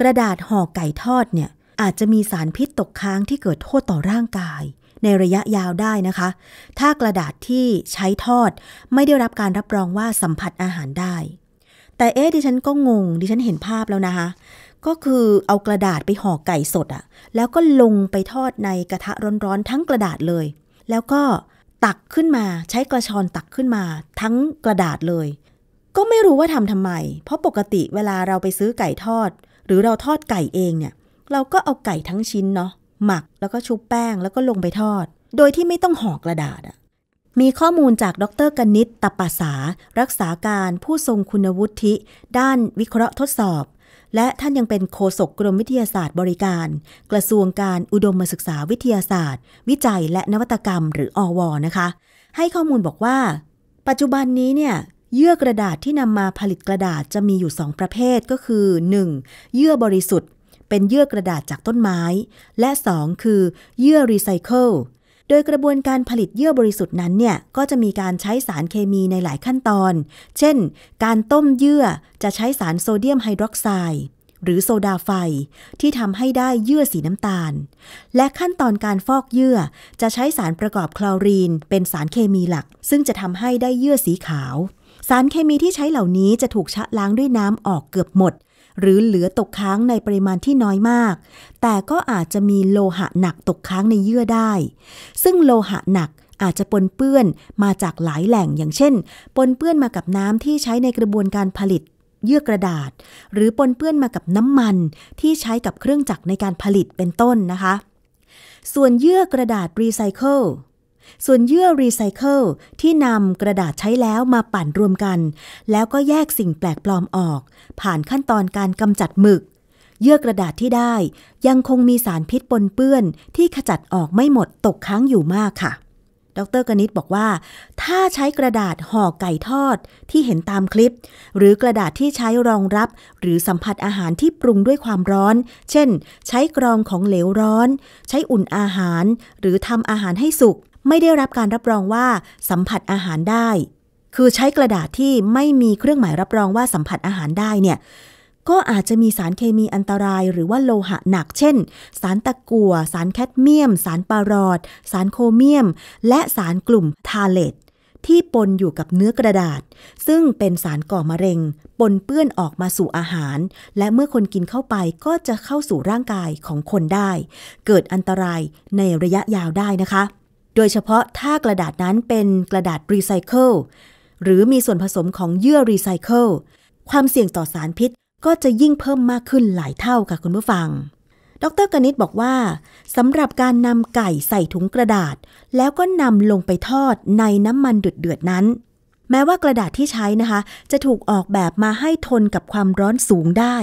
กระดาษห่อไก่ทอดเนี่ยอาจจะมีสารพิษตกค้างที่เกิดโทษต่อร่างกายในระยะยาวได้นะคะ ถ้ากระดาษที่ใช้ทอดไม่ได้รับการรับรองว่าสัมผัสอาหารได้ แต่เอ๊ะดิฉันก็งงดิฉันเห็นภาพแล้วนะคะ ก็คือเอากระดาษไปห่อไก่สดอะแล้วก็ลงไปทอดในกระทะร้อนๆทั้งกระดาษเลย แล้วก็ตักขึ้นมาใช้กระชอนตักขึ้นมาทั้งกระดาษเลย ก็ไม่รู้ว่าทำทำไม เพราะปกติเวลาเราไปซื้อไก่ทอด หรือเราทอดไก่เองเนี่ยเราก็เอาไก่ทั้งชิ้นเนาะหมัก แล้วก็ชุบแป้งแล้วก็ลงไปทอด โดยที่ไม่ต้องห่อกระดาษ มีข้อมูลจากดรกนิตตปาสสารักษาการผู้ทรงคุณวุฒิด้านวิเคราะห์ทดสอบ และท่านยังเป็นโฆษกกรมวิทยาศาสตร์บริการ กระทรวงการอุดมศึกษาวิทยาศาสตร์ วิจัยและนวัตกรรมหรืออวนะคะ ให้ข้อมูลบอกว่า ปัจจุบันนี้เนี่ยเยื่อกระดาษที่นำมาผลิตกระดาษจะมีอยู่ 2 ประเภทก็คือ 1. เยื่อบริสุทธิ์เป็นเยื่อกระดาษจากต้นไม้ และ 2 คือเยื่อรีไซเคิล โดยกระบวนการผลิตเยื่อบริสุทธิ์นั้นเนี่ยก็จะมีการใช้สารเคมีในหลายขั้นตอน เช่น การต้มเยื่อจะใช้สารโซเดียมไฮดรอกไซด์หรือโซดาไฟ ที่ทำให้ได้เยื่อสีน้ำตาล และขั้นตอนการฟอกเยื่อจะใช้สารประกอบคลอรีน เป็นสารเคมีหลัก ซึ่งจะทำให้ได้เยื่อสีขาว สารเคมีที่ใช้เหล่านี้จะถูกชะล้างด้วยน้ำออกเกือบหมดหรือเหลือตกค้างในปริมาณที่น้อยมาก แต่ก็อาจจะมีโลหะหนักตกค้างในเยื่อได้ ซึ่งโลหะหนักอาจจะปนเปื้อนมาจากหลายแหล่งอย่างเช่น ปนเปื้อนมากับน้ำที่ใช้ในกระบวนการผลิต เยื่อกระดาษ หรือปนเปื้อนมากับน้ำมันที่ใช้กับเครื่องจักรในการผลิตเป็นต้นนะคะ ส่วนเยื่อกระดาษรีไซเคิลส่วนเยื่อรีไซเคิลที่นำกระดาษใช้แล้วมาปั่นรวมกัน แล้วก็แยกสิ่งแปลกปลอมออก ผ่านขั้นตอนการกำจัดหมึก เยื่อกระดาษที่ได้ ยังคงมีสารพิษปนเปื้อนที่ขจัดออกไม่หมดตกค้างอยู่มากค่ะ ดรกนิตบอกว่า ถ้าใช้กระดาษห่อไก่ทอด ที่เห็นตามคลิป หรือกระดาษที่ใช้รองรับ หรือสัมผัสอาหารที่ปรุงด้วยความร้อน เช่น ใช้กรองของเหลวร้อน ใช้อุ่นอาหาร หรือทำอาหารให้สุกไม่ได้รับการรับรองว่าสัมผัสอาหารได้ คือใช้กระดาษที่ไม่มีเครื่องหมายรับรองว่าสัมผัสอาหารได้เนี่ย ก็อาจจะมีสารเคมีอันตราย หรือว่าโลหะหนัก เช่น สารตะกั่ว สารแคดเมียม สารปารอดสารโคเมียม และสารกลุ่มทาเลต ที่ปนอยู่กับเนื้อกระดาษ ซึ่งเป็นสารก่อมะเร็ง ปนเปื้อนออกมาสู่อาหาร และเมื่อคนกินเข้าไปก็จะเข้าสู่ร่างกายของคนได้ เกิดอันตรายในระยะยาวได้นะคะโดยเฉพาะถ้ากระดาษนั้นเป็นกระดาษรีไซเคิลหรือมีส่วนผสมของเยื่อรีไซเคิลความเสี่ยงต่อสารพิษก็จะยิ่งเพิ่มมากขึ้นหลายเท่าค่ะคุณผู้ฟัง ดร กนิตบอกว่าสำหรับการนำไก่ใส่ถุงกระดาษ แล้วก็นำลงไปทอดในน้ำมันเดือดๆนั้น แม้ว่ากระดาษที่ใช้นะคะ จะถูกออกแบบมาให้ทนกับความร้อนสูงได้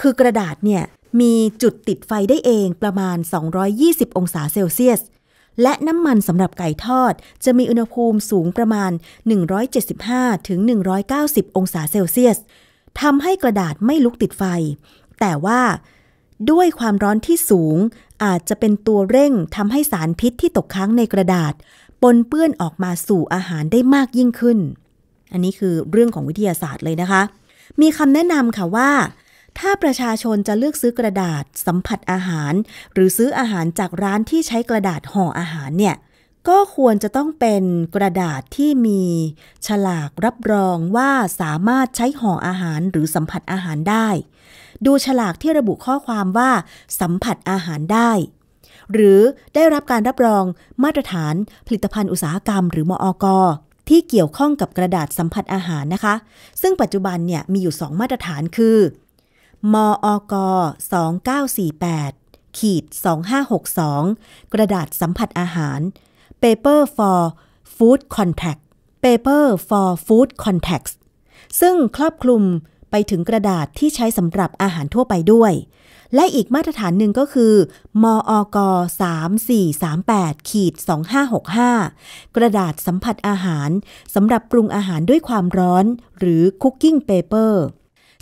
คือกระดาษเนี่ยมีจุดติดไฟได้เองประมาณ 220 องศาเซลเซียสและน้ำมันสำหรับไก่ทอด จะมีอุณหภูมิสูงประมาณ 175-190 องศาเซลเซียส ทำให้กระดาษไม่ลุกติดไฟ แต่ว่า ด้วยความร้อนที่สูง อาจจะเป็นตัวเร่งทำให้สารพิษที่ตกค้างในกระดาษ ปนเปื้อนออกมาสู่อาหารได้มากยิ่งขึ้น อันนี้คือเรื่องของวิทยาศาสตร์เลยนะคะ มีคำแนะนำค่ะว่าถ้าประชาชนจะเลือกซื้อกระดาษ สัมผัสอาหาร หรือซื้ออาหารจากร้านที่ใช้กระดาษห่ออาหารเนี่ย ก็ควรจะต้องเป็นกระดาษที่มี ฉลากรับรองว่าสามารถใช้ห่ออาหารหรือสัมผัสอาหารได้ ดูฉลากที่ระบุข้อความว่า สัมผัสอาหารได้ หรือได้รับการรับรองมาตรฐานผลิตภัณฑ์อุตสาหกรรมหรือมออกที่เกี่ยวข้องกับกระดาษสัมผัสอาหารนะคะ ซึ่งปัจจุบันเนี่ยมีอยู่ 2 มาตรฐานคือมอก 2948ขีด2562 กระดาษสัมผัสอาหาร Paper for Food Contact Paper for Food Contacts ซึ่งครอบคลุมไปถึงกระดาษที่ใช้สำหรับอาหารทั่วไปด้วย และอีกมาตรฐานหนึ่งก็คือ มอก 3438ขีด2565 กระดาษสัมผัสอาหารสำหรับปรุงอาหารด้วยความร้อนหรือ Cooking Paper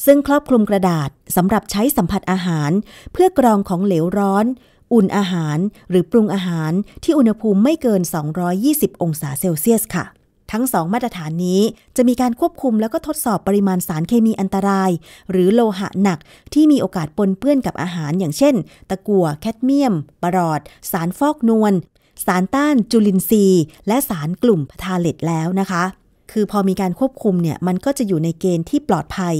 ซึ่งครอบคลุมกระดาษสำหรับใช้สัมผัสอาหาร เพื่อกรองของเหลวร้อน อุ่นอาหาร หรือปรุงอาหารที่อุณหภูมิไม่เกิน 220 องศาเซลเซียสค่ะ ทั้งสองมาตรฐานนี้จะมีการควบคุมแล้วก็ทดสอบปริมาณสารเคมีอันตราย หรือโลหะหนักที่มีโอกาสปนเปื้อนกับอาหารอย่างเช่น ตะกั่วแคดเมียม ปรอด สารฟอกนวล สารต้าน จุลินทรีย์ และสารกลุ่มพาทาเลตแล้วนะคะคือพอมีการควบคุมเนี่ย มันก็จะอยู่ในเกณฑ์ที่ปลอดภัย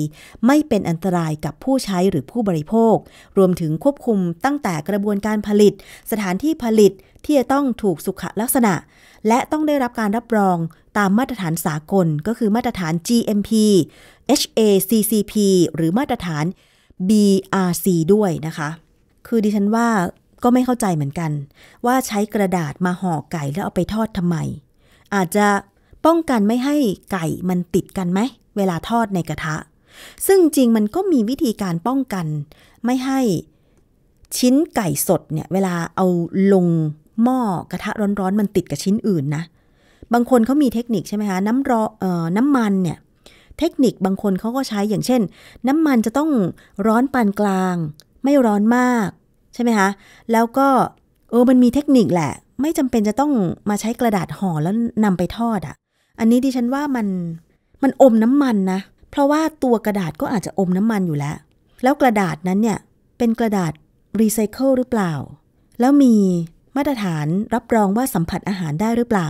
ไม่เป็นอันตรายกับผู้ใช้หรือผู้บริโภค รวมถึงควบคุมตั้งแต่กระบวนการผลิต สถานที่ผลิตที่จะต้องถูกสุขลักษณะ และต้องได้รับการรับรองตามมาตรฐานสากลก็คือมาตรฐาน GMP HACCP หรือมาตรฐาน BRC ด้วยนะคะ คือดิฉันว่าก็ไม่เข้าใจเหมือนกัน ว่าใช้กระดาษมาห่อไก่แล้วเอาไปทอดทำไมอาจจะป้องกันไม่ให้ไก่มันติดกันไหมเวลาทอดในกระทะ ซึ่งจริงมันก็มีวิธีการป้องกันไม่ให้ชิ้นไก่สดเนี่ยเวลาเอาลงหม้อกระทะร้อนๆมันติดกับชิ้นอื่นนะ บางคนเขามีเทคนิคใช่ไหมคะ น้ำรอออน้ำมันเนี่ย เทคนิคบางคนเขาก็ใช้อย่างเช่น น้ำมันจะต้องร้อนปานกลาง ไม่ร้อนมาก ใช่ไหมคะ แล้วก็เออมันมีเทคนิคแหละไม่จำเป็นจะต้องมาใช้กระดาษห่อแล้วนำไปทอดอะอันนี้ดิฉันว่ามันมันอมน้ำมันนะ เพราะว่าตัวกระดาษก็อาจจะอมน้ำมันอยู่แล้ว แล้วกระดาษนั้นเนี่ยเป็นกระดาษรีไซเคิลหรือเปล่า แล้วมีมาตรฐานรับรองว่าสัมผัสอาหารได้หรือเปล่า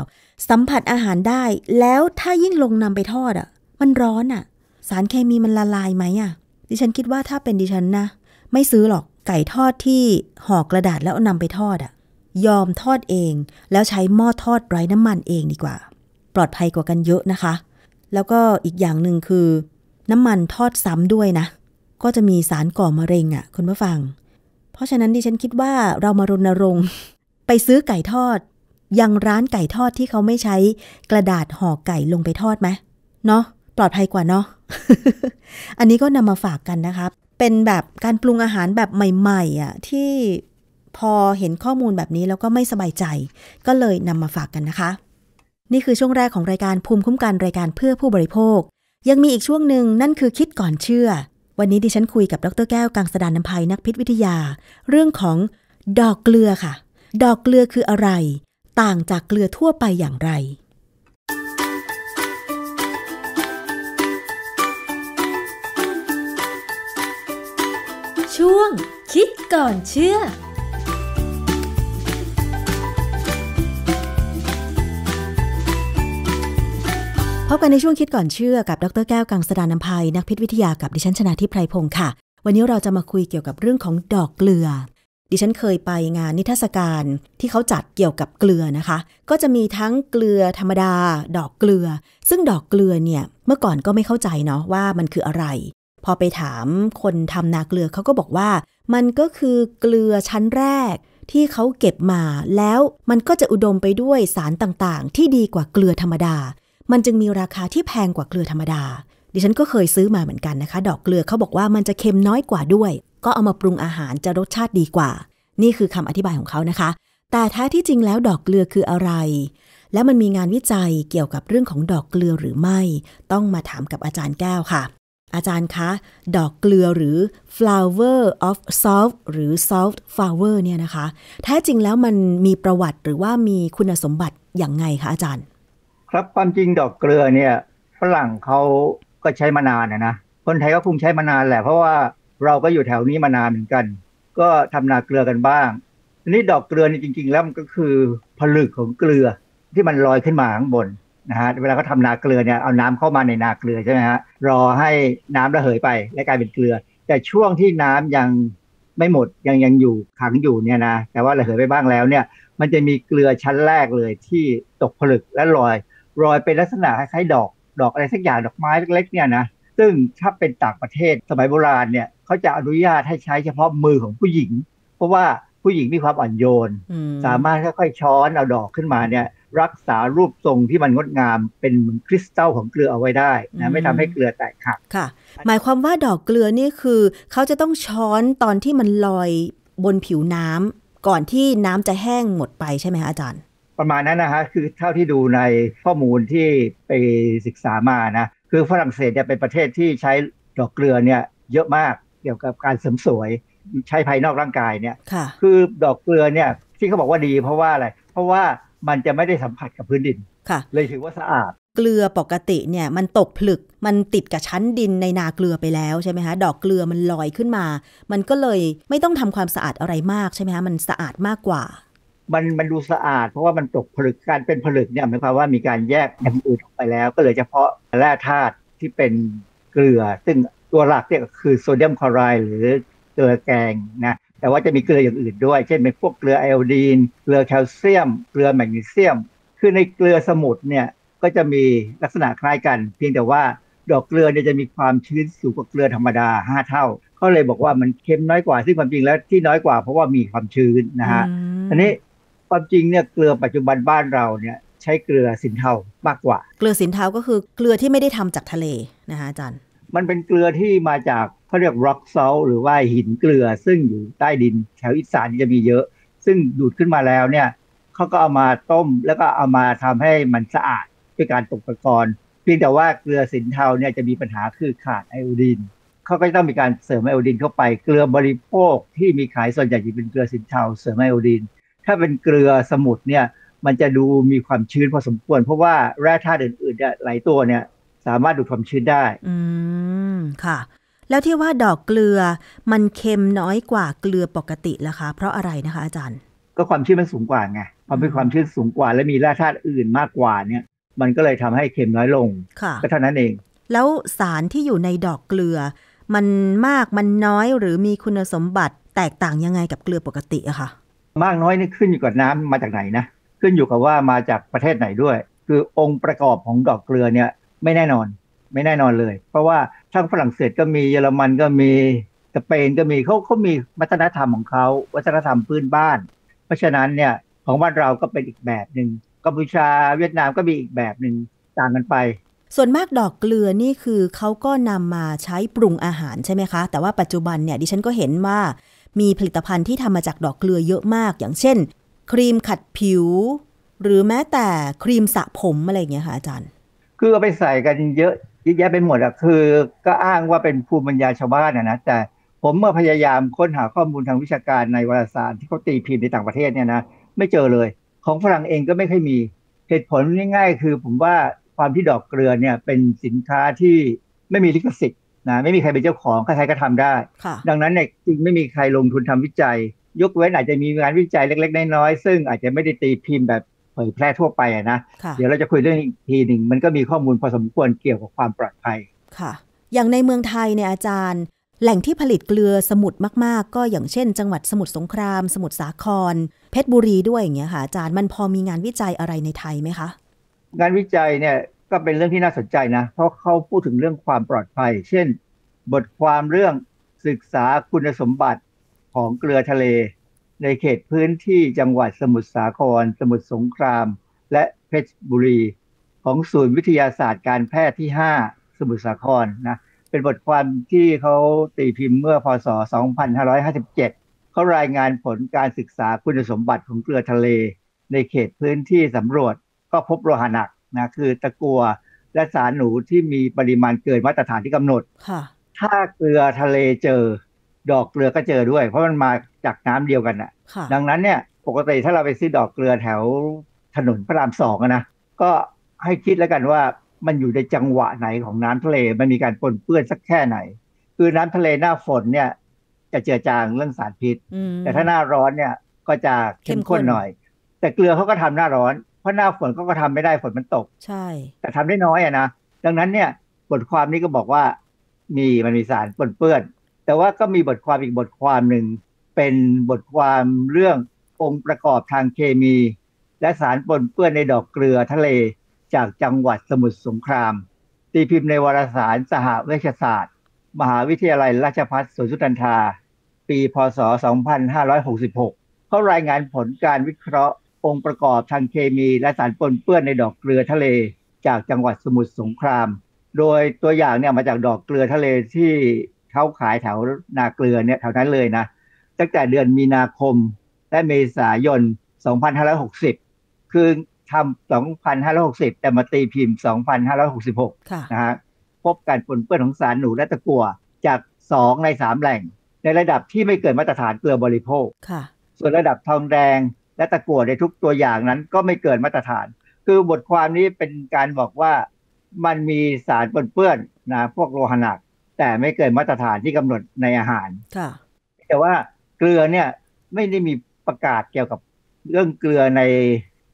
สัมผัสอาหารได้ แล้วถ้ายิ่งลงนำไปทอดอะ่ะ มันร้อนอะ่ะ สารเคมีมันละลายไหมอะ่ะดิฉันคิดว่าถ้าเป็นดิฉันนะไม่ซื้อหรอกไก่ทอดที่ห่อกระดาษแล้วนำไปทอดอะ่ะ ยอมทอดเอง แล้วใช้หม้อทอดไร้น้ำมันเองดีกว่าปลอดภัยกว่ากันเยอะนะคะ แล้วก็อีกอย่างหนึ่งคือ น้ำมันทอดซ้ำด้วยนะ ก็จะมีสาร ก่อมะเร็งอะ่ะคุณผู้ฟัง เพราะฉะนั้นดิฉันคิดว่าเรามารณรงค์ไปซื้อไก่ทอดยังร้านไก่ทอดที่เขาไม่ใช้กระดาษห่อไก่ลงไปทอดไหมเนาะปลอดภัยกว่าเนาะ อันนี้ก็นำมาฝากกันนะคะเป็นแบบการปรุงอาหารแบบใหม่ๆอ่ะที่พอเห็นข้อมูลแบบนี้แล้วก็ไม่สบายใจ ก็เลยนำมาฝากกันนะคะนี่คือช่วงแรกของรายการภูมิคุ้มกันรายการเพื่อผู้บริโภค ยังมีอีกช่วงหนึ่งนั่นคือคิดก่อนเชื่อ วันนี้ดิฉันคุยกับดรแก้วกังสดานนภัยนักพิษวิทยา เรื่องของ ดอกเกลือค่ะ ดอกเกลือคืออะไร ต่างจากเกลือทั่วไปอย่างไร ช่วงคิดก่อนเชื่อพบกันในช่วงคิดก่อนเชื่อกับ ดรแก้วกังสดานนภัยนักพิษวิทยา กับ ดิฉันชนาทิพไพรพงศ์ค่ะ วันนี้เราจะมาคุยเกี่ยวกับเรื่องของดอกเกลือ ดิฉันเคยไปงานนิทรรศการที่เขาจัดเกี่ยวกับเกลือนะคะ ก็จะมีทั้งเกลือธรรมดา ดอกเกลือ ซึ่งดอกเกลือเนี่ย เมื่อก่อนก็ไม่เข้าใจเนาะว่ามันคืออะไร พอไปถามคนทำนาเกลือเขาก็บอกว่า มันก็คือเกลือชั้นแรกที่เขาเก็บมา แล้วมันก็จะอุดมไปด้วยสารต่างๆ ที่ดีกว่าเกลือธรรมดามันจึงมีราคาที่แพงกว่าเกลือธรรมดา ดิฉันก็เคยซื้อมาเหมือนกันนะคะ ดอกเกลือเขาบอกว่ามันจะเค็มน้อยกว่าด้วย ก็เอามาปรุงอาหารจะรสชาติดีกว่า นี่คือคำอธิบายของเขานะคะ แต่แท้ที่จริงแล้วดอกเกลือคืออะไร และมันมีงานวิจัยเกี่ยวกับเรื่องของดอกเกลือหรือไม่ ต้องมาถามกับอาจารย์แก้วค่ะ อาจารย์คะ ดอกเกลือหรือ flower of salt หรือ salt flower เนี่ยนะคะ แท้จริงแล้วมันมีประวัติหรือว่ามีคุณสมบัติอย่างไงคะอาจารย์ครับความจริงดอกเกลือเนี่ยฝรั่งเขาก็ใช้มานานนะคนไทยก็คงใช้มานานแหละ เพราะว่าเราก็อยู่แถวนี้มานานเหมือนกัน ก็ทำนาเกลือกันบ้างทีนี้ดอกเกลือนี่จริงๆแล้วมันก็คือผลึกของเกลือที่มันลอยขึ้นมาข้างบนนะฮะเวลาเขาทานาเกลือเนี่ยเอาน้ำเข้ามาในนาเกลือใช่ไหมฮะรอให้น้ำระเหยไปและกลายเป็นเกลือ แต่ช่วงที่น้ำยังไม่หมดยังยังอยู่ขังอยู่เนี่ยนะแต่ว่าระเหยไปบ้างแล้วเนี่ย มันจะมีเกลือชั้นแรกเลยที่ตกผลึกและลอยรอยเป็นลักษณะคล้ายๆ ดอกดอกอะไรสักอย่างดอกไม้เล็กๆเนี่ยนะซึ่งถ้าเป็นต่างประเทศสมัยโบราณเนี่ยเขาจะอนุญาตให้ใช้เฉพาะมือของผู้หญิง เพราะว่าผู้หญิงมีความอ่อนโยน สามารถค่อยๆช้อนเอาดอกขึ้นมาเนี่ยรักษารูปทรงที่มันงดงามเป็นเหมือนคริสตัลของเกลือเอาไว้ได้นะไม่ทำให้เกลือแตกหักค่ะ หมายความว่าดอกเกลือนี่คือเขาจะต้องช้อนตอนที่มันลอยบนผิวน้ำ ก่อนที่น้ำจะแห้งหมดไปใช่ไหมอาจารย์ประมาณนั้นนะฮะคือเท่าที่ดูในข้อมูลที่ไปศึกษามานะคือฝรั่งเศสเนี่ยเป็นประเทศที่ใช้ดอกเกลือเนี่ยเยอะมากเกี่ยวกับการเสริมสวย ใช้ภายนอกร่างกายเนี่ยคือดอกเกลือเนี่ยที่เขาบอกว่าดีเพราะว่าอะไร เพราะว่ามันจะไม่ได้สัมผัสกับพื้นดินค่ะ เลยถือว่าสะอาด เกลือปกติเนี่ยมันตกผลึกมันติดกับชั้นดินในนาเกลือไปแล้วใช่ไหมคะดอกเกลือมันลอยขึ้นมา มันก็เลยไม่ต้องทำความสะอาดอะไรมากใช่ไหมคะมันสะอาดมากกว่ามันมันดูสะอาด เพราะว่ามันตกผลึกการเป็นผลึกเนี่ยหมายความว่ามีการแยกแอมอื่นออกไปแล้ว ก็เลยเฉพาะแร่ธาตุที่เป็นเกลือ ซึ่งตัวหลักเนี่ยคือโซเดียมคลอไรด์หรือเกลือแกงนะแต่ว่าจะมีเกลืออย่างอื่นด้วย เช่นเป็นพวกเกลือไอโอดีน เกลือแคลเซียม เกลือแมกนีเซียมคือในเกลือสมุทรเนี่ยก็จะมีลักษณะคล้ายกัน เพียงแต่ว่าดอกเกลือเนี่ยจะมีความชื้นสูงกว่าเกลือธรรมดา5เท่า ก็เลยบอกว่ามันเค็มน้อยกว่าซึ่งความจริงแล้วที่น้อยกว่า เพราะว่ามีความชื้นนะฮะอันนี้ความจริงเนี่ยเกลือปัจจุบันบ้านเราเนี่ยใช้เกลือสินเทามากกว่า เกลือสินเทาก็คือเกลือที่ไม่ได้ทำจากทะเลนะคะอาจารย์มันเป็นเกลือที่มาจากเขาเรียก rock salt หรือว่าหินเกลือซึ่งอยู่ใต้ดินแถวอีสานจะมีเยอะ ซึ่งดูดขึ้นมาแล้วเนี่ยเขาก็เอามาต้ม แล้วก็เอามาทำให้มันสะอาดด้วยการตกตะกอนเพียงแต่ว่าเกลือสินเทาเนี่ยจะมีปัญหาคือขาดไอโอดีนเขาก็ต้องมีการเสริมไอโอดีนเข้าไป เกลือบริโภคที่มีขายส่วนใหญ่จะเป็นเกลือสินเทาเสริมไอโอดีนถ้าเป็นเกลือสมุทรเนี่ย มันจะดูมีความชื้นพอสมควร เพราะว่าแร่ธาตุอื่นๆเนี่ยหลายตัวเนี่ยสามารถดูดความชื้นได้ อืมค่ะ แล้วที่ว่าดอกเกลือมันเค็มน้อยกว่าเกลือปกติล่ะคะ เพราะอะไรนะคะ อาจารย์ ก็ความชื้นมันสูงกว่าไงพรามีความชื้นสูงกว่าและมีแร่ธาตุอื่นมากกว่าเนี่ย มันก็เลยทำให้เค็มน้อยลงค่ะก็เท่านั้นเอง แล้วสารที่อยู่ในดอกเกลือมันมากมันน้อยหรือมีคุณสมบัติแตกต่างยังไงกับเกลือปกติอะคะมากน้อยนี่ขึ้นอยู่กับน้ำมาจากไหนนะขึ้นอยู่กับว่ามาจากประเทศไหนด้วย คือองค์ประกอบของดอกเกลือเนี่ยไม่แน่นอนไม่แน่นอนเลย เพราะว่า ทั้งฝรั่งเศสก็มีเยอรมันก็มีสเปนก็มีเขาเขามีวัฒนธรรมของเขาวัฒนธรรมพื้นบ้าน เพราะฉะนั้นเนี่ยของบ้านเราก็เป็นอีกแบบหนึ่งกัมพูชาเวียดนามก็มีอีกแบบหนึ่งต่างกันไป ส่วนมากดอกเกลือนี่คือเขาก็นำมาใช้ปรุงอาหารใช่ไหมคะแต่ว่าปัจจุบันเนี่ยดิฉันก็เห็นว่ามีผลิตภัณฑ์ที่ทำมาจากดอกเกลือเยอะมากอย่างเช่น ครีมขัดผิว หรือแม้แต่ครีมสระผม อะไรเงี้ยค่ะอาจารย์ คือไปใส่กันเยอะเยอะแยะไปหมดอะคือก็อ้างว่าเป็นภูมิปัญญาชาวบ้านนะนะแต่ผมเมื่อพยายามค้นหาข้อมูลทางวิชาการในวารสาร ที่เขาตีพิมพ์ในต่างประเทศเนี่ยนะ ไม่เจอเลย ของฝรั่งเองก็ไม่เคยมีเหตุผลง่าย ๆ คือผมว่าความที่ดอกเกลือเนี่ยเป็นสินค้าที่ไม่มีลิขสิทธินะไม่มีใครเป็นเจ้าของใครก็ทำได้ ดังนั้นเนี่ยจริง ไม่มีใครลงทุนทำวิจัย ยกเว้นอาจจะมีงานวิจัยเล็ก ๆ น้อยๆซึ่งอาจจะไม่ได้ตีพิมพ์แบบ เผยแพร่ทั่วไปนะ เดี๋ยวเราจะคุยเรื่องอีกทีหนึ่ง มันก็มีข้อมูลพอสมควรเกี่ยวกับความปลอดภัยค่ะ อย่างในเมืองไทยเนี่ยอาจารย์ แหล่งที่ผลิตเกลือสมุทรมากๆ ก็อย่างเช่น จังหวัดสมุทรสงคราม สมุทรสาคร เพชรบุรีด้วยอย่างเงี้ยค่ะอาจารย์มันพอมีงานวิจัยอะไรในไทยไหมคะงานวิจัยเนี่ยก็เป็นเรื่องที่น่าสนใจนะ เพราะเขาพูดถึงเรื่องความปลอดภัย เช่น บทความเรื่องศึกษาคุณสมบัติของเกลือทะเล ในเขตพื้นที่จังหวัดสมุทรสาคร สมุทรสงคราม และเพชรบุรีของศูนย์วิทยาศาสตร์การแพทย์ที่ 5 สมุทรสาครนะ เป็นบทความที่เขาตีพิมพ์เมื่อ พศ 2557 เขารายงานผลการศึกษาคุณสมบัติของเกลือทะเล ในเขตพื้นที่สำรวจก็พบโลหะหนักนะคือตะกัวและสารหนูที่มีปริมาณเกินมาตรฐานที่กำหนด ค่ะ ถ้าเกลือทะเลเจอ ดอกเกลือก็เจอด้วยเพราะมันมาจากน้ำเดียวกันอะ่ะ ดังนั้นเนี่ยปกติถ้าเราไปซื้อดอกเกลือแถวถนนพระรามสองนะก็ให้คิดแล้วกันว่ามันอยู่ในจังหวะไหนของน้ำทะเลมันมีการปนเปื้อนสักแค่ไหน คือน้ำทะเลหน้าฝนเนี่ยจะเจือจางเรื่องสารพิษแต่ถ้าหน้าร้อนเนี่ยก็จะเข้มข้นหน่อย แต่เกลือเขาก็ทำหน้าร้อนเพราะหน้าฝนก็ก็ทำไม่ได้ฝนมันตก ใช่ แต่ทำได้น้อยอะนะ ดังนั้นเนี่ยบทความนี้ก็บอกว่ามีมันมีสารปนเปื้อน แต่ว่าก็มีบทความอีกบทความหนึ่ง เป็นบทความเรื่ององค์ประกอบทางเคมี และสารปนเปื้อนในดอกเกลือทะเลจากจังหวัดสมุทรสงคราม ตีพิมพ์ในวารสาร สหเวชศาสตร์ มหาวิทยาลัยราชภัฏสวนสุนันทา ปีพศ2566เขารายงานผลการวิเคราะห์องค์ประกอบทางเคมีและสารปนเปื้อนในดอกเกลือทะเลจากจังหวัดสมุทรสงคราม โดยตัวอย่างเนี่ยมาจากดอกเกลือทะเลที่เขาขายแถวนาเกลือเนี่ยแถวนั้นเลยนะตั้งแต่เดือนมีนาคม และเมษายน 2560 คือทำ2560 แต่มาตีพิมพ์ 2566 นะฮะพบการปนเปื้อนของสารหนูและตะกั่วจาก 2 ใน 3 แหล่ง ในระดับที่ไม่เกินมาตรฐานเกลือบริโภคส่วนระดับทองแดงและตะกั่วในทุกตัวอย่างนั้นก็ไม่เกินมาตรฐาน คือบทความนี้เป็นการบอกว่ามันมีสารปนเปื้อนนะพวกโลหะหนัก แต่ไม่เกินมาตรฐานที่กำหนดในอาหารแต่ว่าเกลือเนี่ย ไม่ได้มีประกาศเกี่ยวกับเรื่องเกลือใน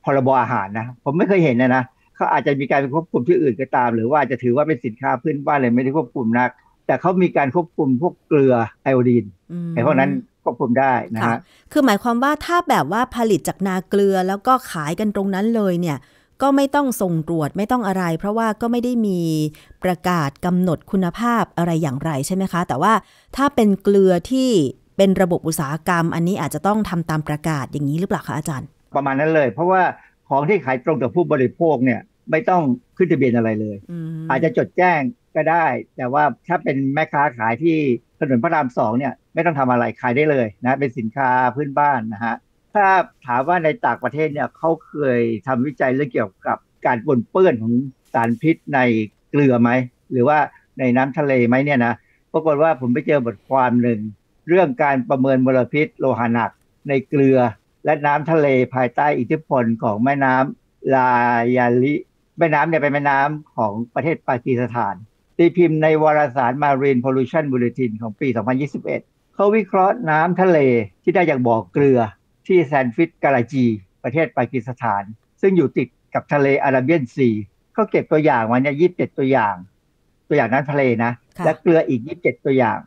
พรบอาหารนะ ผมไม่เคยเห็นนะนะเขาอาจจะมีการควบคุมที่อื่นก็ตาม หรือว่าจะถือว่าเป็นสินค้าพื้นบ้านเลยไม่ได้ควบคุมนัก แต่เขามีการควบคุมพวกเกลือไอโอดีนไอพวกนั้นควบคุมได้นะฮะคือหมายความว่าถ้าแบบว่าผลิตจากนาเกลือแล้วก็ขายกันตรงนั้นเลยเนี่ยก็ไม่ต้องส่งตรวจไม่ต้องอะไร เพราะว่าก็ไม่ได้มีประกาศกำหนดคุณภาพอะไรอย่างไรใช่ไหมคะ แต่ว่าถ้าเป็นเกลือที่เป็นระบบอุตสาหกรรม อันนี้อาจจะต้องทำตามประกาศอย่างนี้หรือเปล่าคะ อาจารย์ ประมาณนั้นเลย เพราะว่าของที่ขายตรงต่อผู้บริโภคเนี่ยไม่ต้องขึ้นทะเบียนอะไรเลย อาจจะจดแจ้งก็ได้ แต่ว่าถ้าเป็นแม่ค้าขายที่ถนนพระรามสองเนี่ยไม่ต้องทำอะไรขายได้เลยนะเป็นสินค้าพื้นบ้านนะฮะถ้าถามว่าในต่างประเทศเนี่ยเขาเคยทำวิจัยเรื่องเกี่ยวกับการปนเปื้อนของสารพิษในเกลือไหมหรือว่าในน้ำทะเลไหมเนี่ยนะปรากฏว่าผมไปเจอบทความหนึ่งเรื่องการประเมินมลพิษ โลหะหนักในเกลือและน้ำทะเลภายใต้อิทธิพลของแม่น้ำลายาลิแม่น้ำเนี่ยเป็นแม่น้ำของประเทศปากีสถาน ตีพิมพ์ในวารสาร Marine Pollution Bulletin ของปี 2021เขาวิเคราะห์น้ำทะเลที่ได้จากบ่อเกลือที่แซนฟิตกาลาจี ประเทศปากีสถาน ซึ่งอยู่ติดกับทะเลอาราเบียนซีเขาเก็บตัวอย่างมาเนี่ยยี่สิบเจ็ดตัวอย่าง ตัวอย่างน้ำทะเลนะ และเกลืออีกยี่สิบเจ็ดตัวอย่าง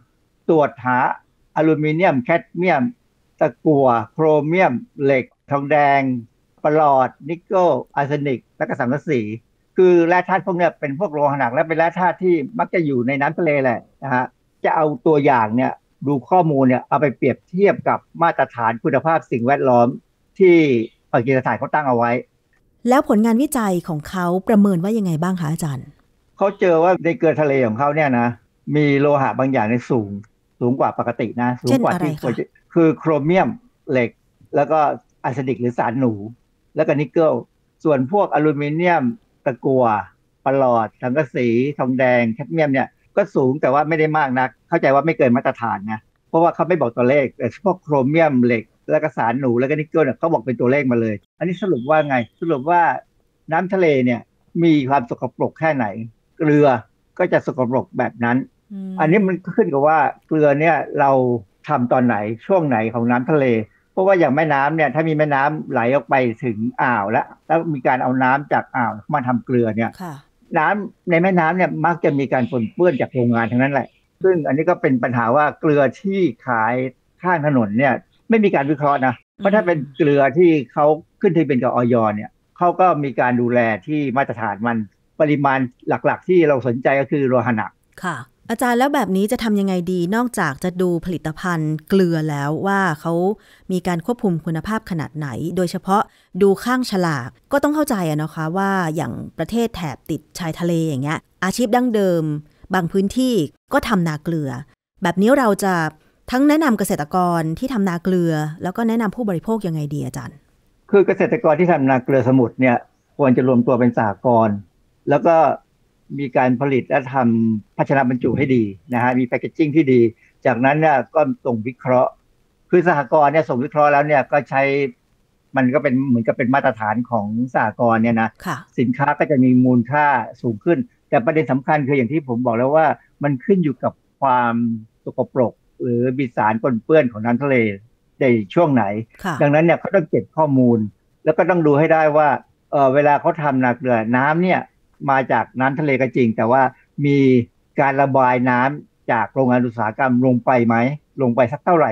ตรวจหา อลูมิเนียมแคดเมียม ตะกั่วโครเมียม เหล็กทองแดงปลอดนิกเกิลอาร์เซนิก และก็สังกสี คือแร่ธาตุพวกนี้เป็นพวกโลหะหนักและเป็นแร่ธาตุที่มักจะอยู่ในน้ำทะเลแหละนะฮะ จะเอาตัวอย่างเนี่ยดูข้อมูลเนี่ยเอาไปเปรียบเทียบกับมาตรฐานคุณภาพสิ่งแวดล้อมที่ปากีสถานเขาตั้งเอาไว้ แล้วผลงานวิจัยของเขาประเมินว่ายังไงบ้างคะอาจารย์ เขาเจอว่าในเกลือทะเลของเขาเนี่ยนะ มีโลหะบางอย่างในสูงสูงกว่าปกตินะ สูงกว่าที่ควรคือ โครเมียมเหล็ก แล้วก็อะซิดิกหรือสารหนู แล้วก็นิกเกิลส่วนพวกอลูมิเนียม ตะกัวปลอดสังกะสีทองแดงแคดเมียมเนี่ยก็สูงแต่ว่าไม่ได้มากนัก เข้าใจว่าไม่เกินมาตรฐานนะเพราะว่าเขาไม่บอกตัวเลขแต่พวกโครเมียมเหล็ก แล้วก็สารหนูแล้วก็นิกเกิลเนี่ยเขาบอกเป็นตัวเลขมาเลย อันนี้สรุปว่าไงสรุปว่าน้ำทะเลเนี่ยมีความสกปรกแค่ไหน เกลือก็จะสกปรกแบบนั้น อันนี้มันขึ้นกับว่าเกลือเนี่ยเราทำตอนไหนช่วงไหนของน้ำทะเล เพราะว่าอย่างแม่น้ำเนี่ย ถ้ามีแม่น้ำไหลออกไปถึงอ่าวแล้ว แล้วมีการเอาน้ำจากอ่าวมาทำเกลือเนี่ยน้ำในแม่น้ำเนี่ยมักจะมีการปนเปื้อนจากโรงงานทั้งนั้นแหละซึ่งอันนี้ก็เป็นปัญหาว่าเกลือที่ขายข้างถนนเนี่ยไม่มีการวิเคราะห์นะ เพราะถ้าเป็นเกลือที่เขาขึ้นที่เป็นกับออยเนี่ยเขาก็มีการดูแลที่มาตรฐานมัน ปริมาณหลัก ๆ ที่เราสนใจก็คือโลหะหนักอาจารย์แล้วแบบนี้จะทำยังไงดีนอกจากจะดูผลิตภัณฑ์เกลือแล้วว่าเขามีการควบคุมคุณภาพขนาดไหน โดยเฉพาะดูข้างฉลากก็ต้องเข้าใจอะนะคะว่าอย่างประเทศแถบติดชายทะเลอย่างเงี้ย อาชีพดั้งเดิม บางพื้นที่ก็ทำนาเกลือ แบบนี้เราจะทั้งแนะนำเกษตรกรที่ทำนาเกลือแล้วก็แนะนำผู้บริโภคยังไงดีอาจารย์ คือเกษตรกรที่ทำนาเกลือสมุทรเนี่ย ควรจะรวมตัวเป็นสากรแล้วก็มีการผลิตและทำภาชนะบรรจุให้ดีนะฮะมีแพคเกจิ้งที่ดี จากนั้นเนี่ยก็ส่งวิเคราะห์ คือสหกรณ์เนี่ยส่งวิเคราะห์แล้วเนี่ยก็ใช้มันก็เป็นเหมือนกับเป็นมาตรฐานของสหกรณ์เนี่ยนะสินค้าก็จะมีมูลค่าสูงขึ้น แต่ประเด็นสำคัญคืออย่างที่ผมบอกแล้วว่า มันขึ้นอยู่กับความสกปรกหรือมีสารปนเปื้อนของน้ำทะเลในช่วงไหนดังนั้นเนี่ยเขาต้องเก็บข้อมูล แล้วก็ต้องดูให้ได้ว่าเออเวลาเขาทำหนักเรือน้ำเนี่ยมาจากน้ำทะเลก็จริง แต่ว่ามีการระบายน้ำจากโรงงานอุตสาหกรรมลงไปไหม ลงไปสักเท่าไหร่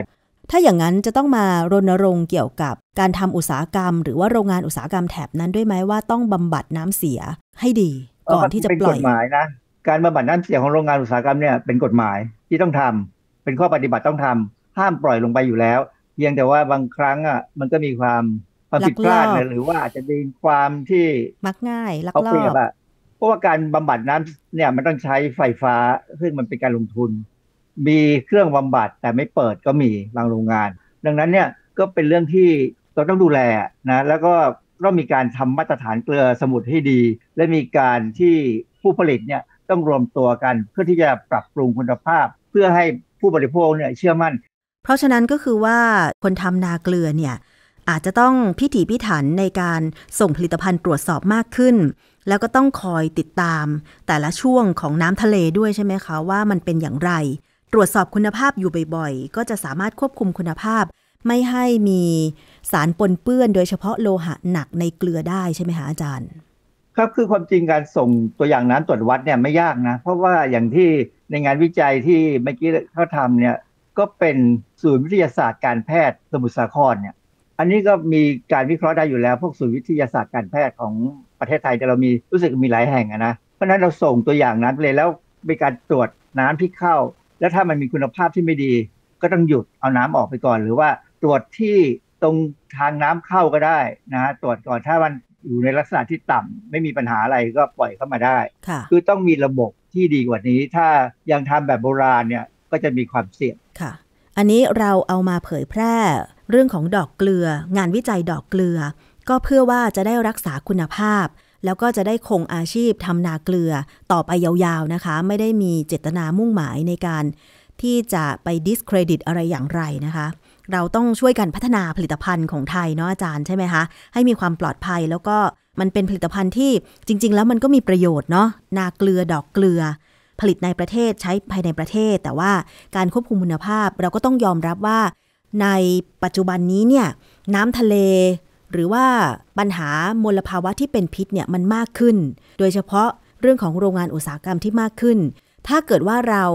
ถ้าอย่างนั้นจะต้องมารณรงค์เกี่ยวกับการทำอุตสาหกรรม หรือว่าโรงงานอุตสาหกรรมแถบนั้นด้วยไหมว่าต้องบำบัดน้ำเสียให้ดี ก่อนที่จะปล่อยเป็นกฎหมายนะ การบำบัดน้ำเสียของโรงงานอุตสาหกรรมเนี่ยเป็นกฎหมายที่ต้องทำเป็นข้อปฏิบัติต้องทำห้ามปล่อยลงไปอยู่แล้วเพียงแต่ว่าบางครั้งอ่ะมันก็มีความความผิดพลาดหรือว่าอาจจะมีความที่มักง่ายลักลอบเพราะว่าการบำบัดน้ำเนี่ยมันต้องใช้ไฟฟ้าซึ่งมันเป็นการลงทุน มีเครื่องบำบัดแต่ไม่เปิดก็มีบางโรงงาน ดังนั้นเนี่ยก็เป็นเรื่องที่เราต้องดูแลนะ แล้วก็ต้องมีการทำมาตรฐานเกลือสมุรให้ดี และมีการที่ผู้ผลิตเนี่ยต้องรวมตัวกันเพื่อที่จะปรับปรุงคุณภาพเพื่อให้ผู้บริโภคเนี่ยเชื่อมั่น เพราะฉะนั้นก็คือว่าคนทำนาเกลือเนี่ย อาจจะต้องพิถีพิถันในการส่งผลิตภัณฑ์ตรวจสอบมากขึ้นแล้วก็ต้องคอยติดตามแต่ละช่วงของน้ำทะเลด้วยใช่ไหมคะว่ามันเป็นอย่างไร ตรวจสอบคุณภาพอยู่บ่อยๆ ก็จะสามารถควบคุมคุณภาพ ไม่ให้มีสารปนเปื้อน โดยเฉพาะโลหะหนักในเกลือได้ใช่ไหมคะอาจารย์ครับคือความจริงการส่งตัวอย่างน้ำตรวจวัดเนี่ยไม่ยากนะ เพราะว่าอย่างที่ในงานวิจัยที่เมื่อกี้เขาทำเนี่ยก็เป็นศูนย์วิทยาศาสตร์การแพทย์สมุทรสาครเนี่ยอันนี้ก็มีการวิเคราะห์ได้อยู่แล้วพวกศูนย์วิทยาศาสตร์การแพทย์ของประเทศไทย แต่เรามีรู้สึกมีหลายแห่งนะเพราะนั้นเราส่งตัวอย่างนั้นเลยแล้วมีการตรวจน้ำที่เข้า แล้วถ้ามันมีคุณภาพที่ไม่ดี ก็ต้องหยุดเอาน้ำออกไปก่อน หรือว่าตรวจที่ตรงทางน้ำเข้าก็ได้นะฮะตรวจก่อนถ้ามันอยู่ในลักษณะที่ต่ำ ไม่มีปัญหาอะไรก็ปล่อยเข้ามาได้คือต้องมีระบบที่ดีกว่านี้ ถ้ายังทำแบบโบราณเนี่ยก็จะมีความเสี่ยงค่ะ อันนี้เราเอามาเผยแพร่เรื่องของดอกเกลือ งานวิจัยดอกเกลือ ก็เพื่อว่าจะได้รักษาคุณภาพ แล้วก็จะได้คงอาชีพทำนาเกลือ ต่อไปยาวๆนะคะไม่ได้มีเจตนามุ่งหมายในการที่จะไปดิสเครดิตอะไรอย่างไรนะคะ เราต้องช่วยกันพัฒนาผลิตภัณฑ์ของไทยเนาะอาจารย์ใช่ไหมคะ ให้มีความปลอดภัยแล้วก็มันเป็นผลิตภัณฑ์ที่จริงๆ แล้วมันก็มีประโยชน์เนาะนาเกลือดอกเกลือ ผลิตในประเทศใช้ภายในประเทศ แต่ว่าการควบคุมคุณภาพ เราก็ต้องยอมรับว่าในปัจจุบันนี้เนี่ยน้ำทะเล หรือว่าปัญหามลภาวะที่เป็นพิษเนี่ยมันมากขึ้น โดยเฉพาะเรื่องของโรงงานอุตสาหกรรมที่มากขึ้น ถ้าเกิดว่าเรา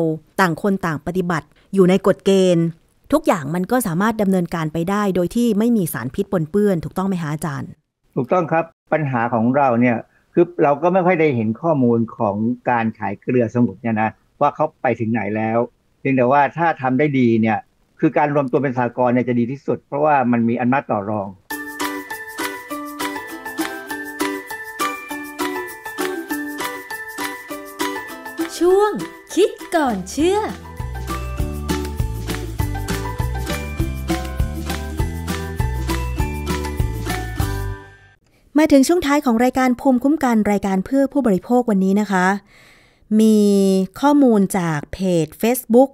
ต่างคนต่างปฏิบัติอยู่ในกฎเกณฑ์ทุกอย่างมันก็สามารถดำเนินการไปได้ โดยที่ไม่มีสารพิษปนเปื้อนถูกต้องไหมฮะอาจารย์ ถูกต้องครับปัญหาของเราเนี่ยคือเราก็ไม่ค่อยได้เห็นข้อมูลของการขายเกลือสมุนเนี่ยนะ ว่าเขาไปถึงไหนแล้วเพียงแต่ว่าถ้าทำได้ดีเนี่ยคือการรวมตัวเป็นสากลเนี่ยจะดีที่สุด เพราะว่ามันมีอำนาจต่อรอง ช่วงคิดก่อนเชื่อ มาถึงช่วงท้ายของรายการภูมิคุ้มกันรายการเพื่อผู้บริโภควันนี้นะคะ มีข้อมูลจากเพจ Facebook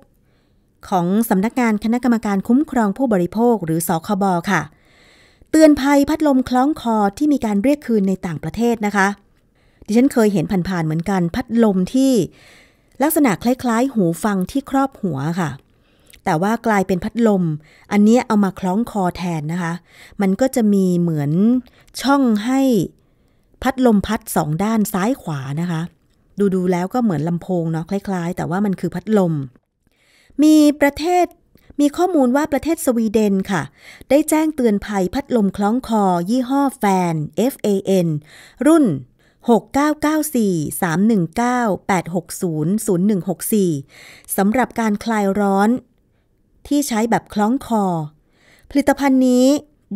ของสำนักงานคณะกรรมการคุ้มครองผู้บริโภคหรือสคบค่ะ เตือนภัยพัดลมคล้องคอที่มีการเรียกคืนในต่างประเทศนะคะ ดิฉันเคยเห็นผ่านๆ เหมือนกันพัดลมที่ลักษณะคล้าย ๆ หูฟังที่ครอบหัวค่ะ แต่ว่ากลายเป็นพัดลม อันนี้เอามาคล้องคอแทนนะคะ มันก็จะมีเหมือนช่องให้ พัดลมพัดสองด้านซ้ายขวานะคะ ดูๆแล้วก็เหมือนลำโพงเนาะคล้ายๆ แต่ว่ามันคือพัดลมมีประเทศมีข้อมูลว่าประเทศสวีเดนค่ะ ได้แจ้งเตือนภัยพัดลมคล้องคอ ยี่ห้อแฟน FAN รุ่น 6994-319-860-0164สำหรับการคลายร้อนที่ใช้แบบคล้องคอ ผลิตภัณฑ์นี้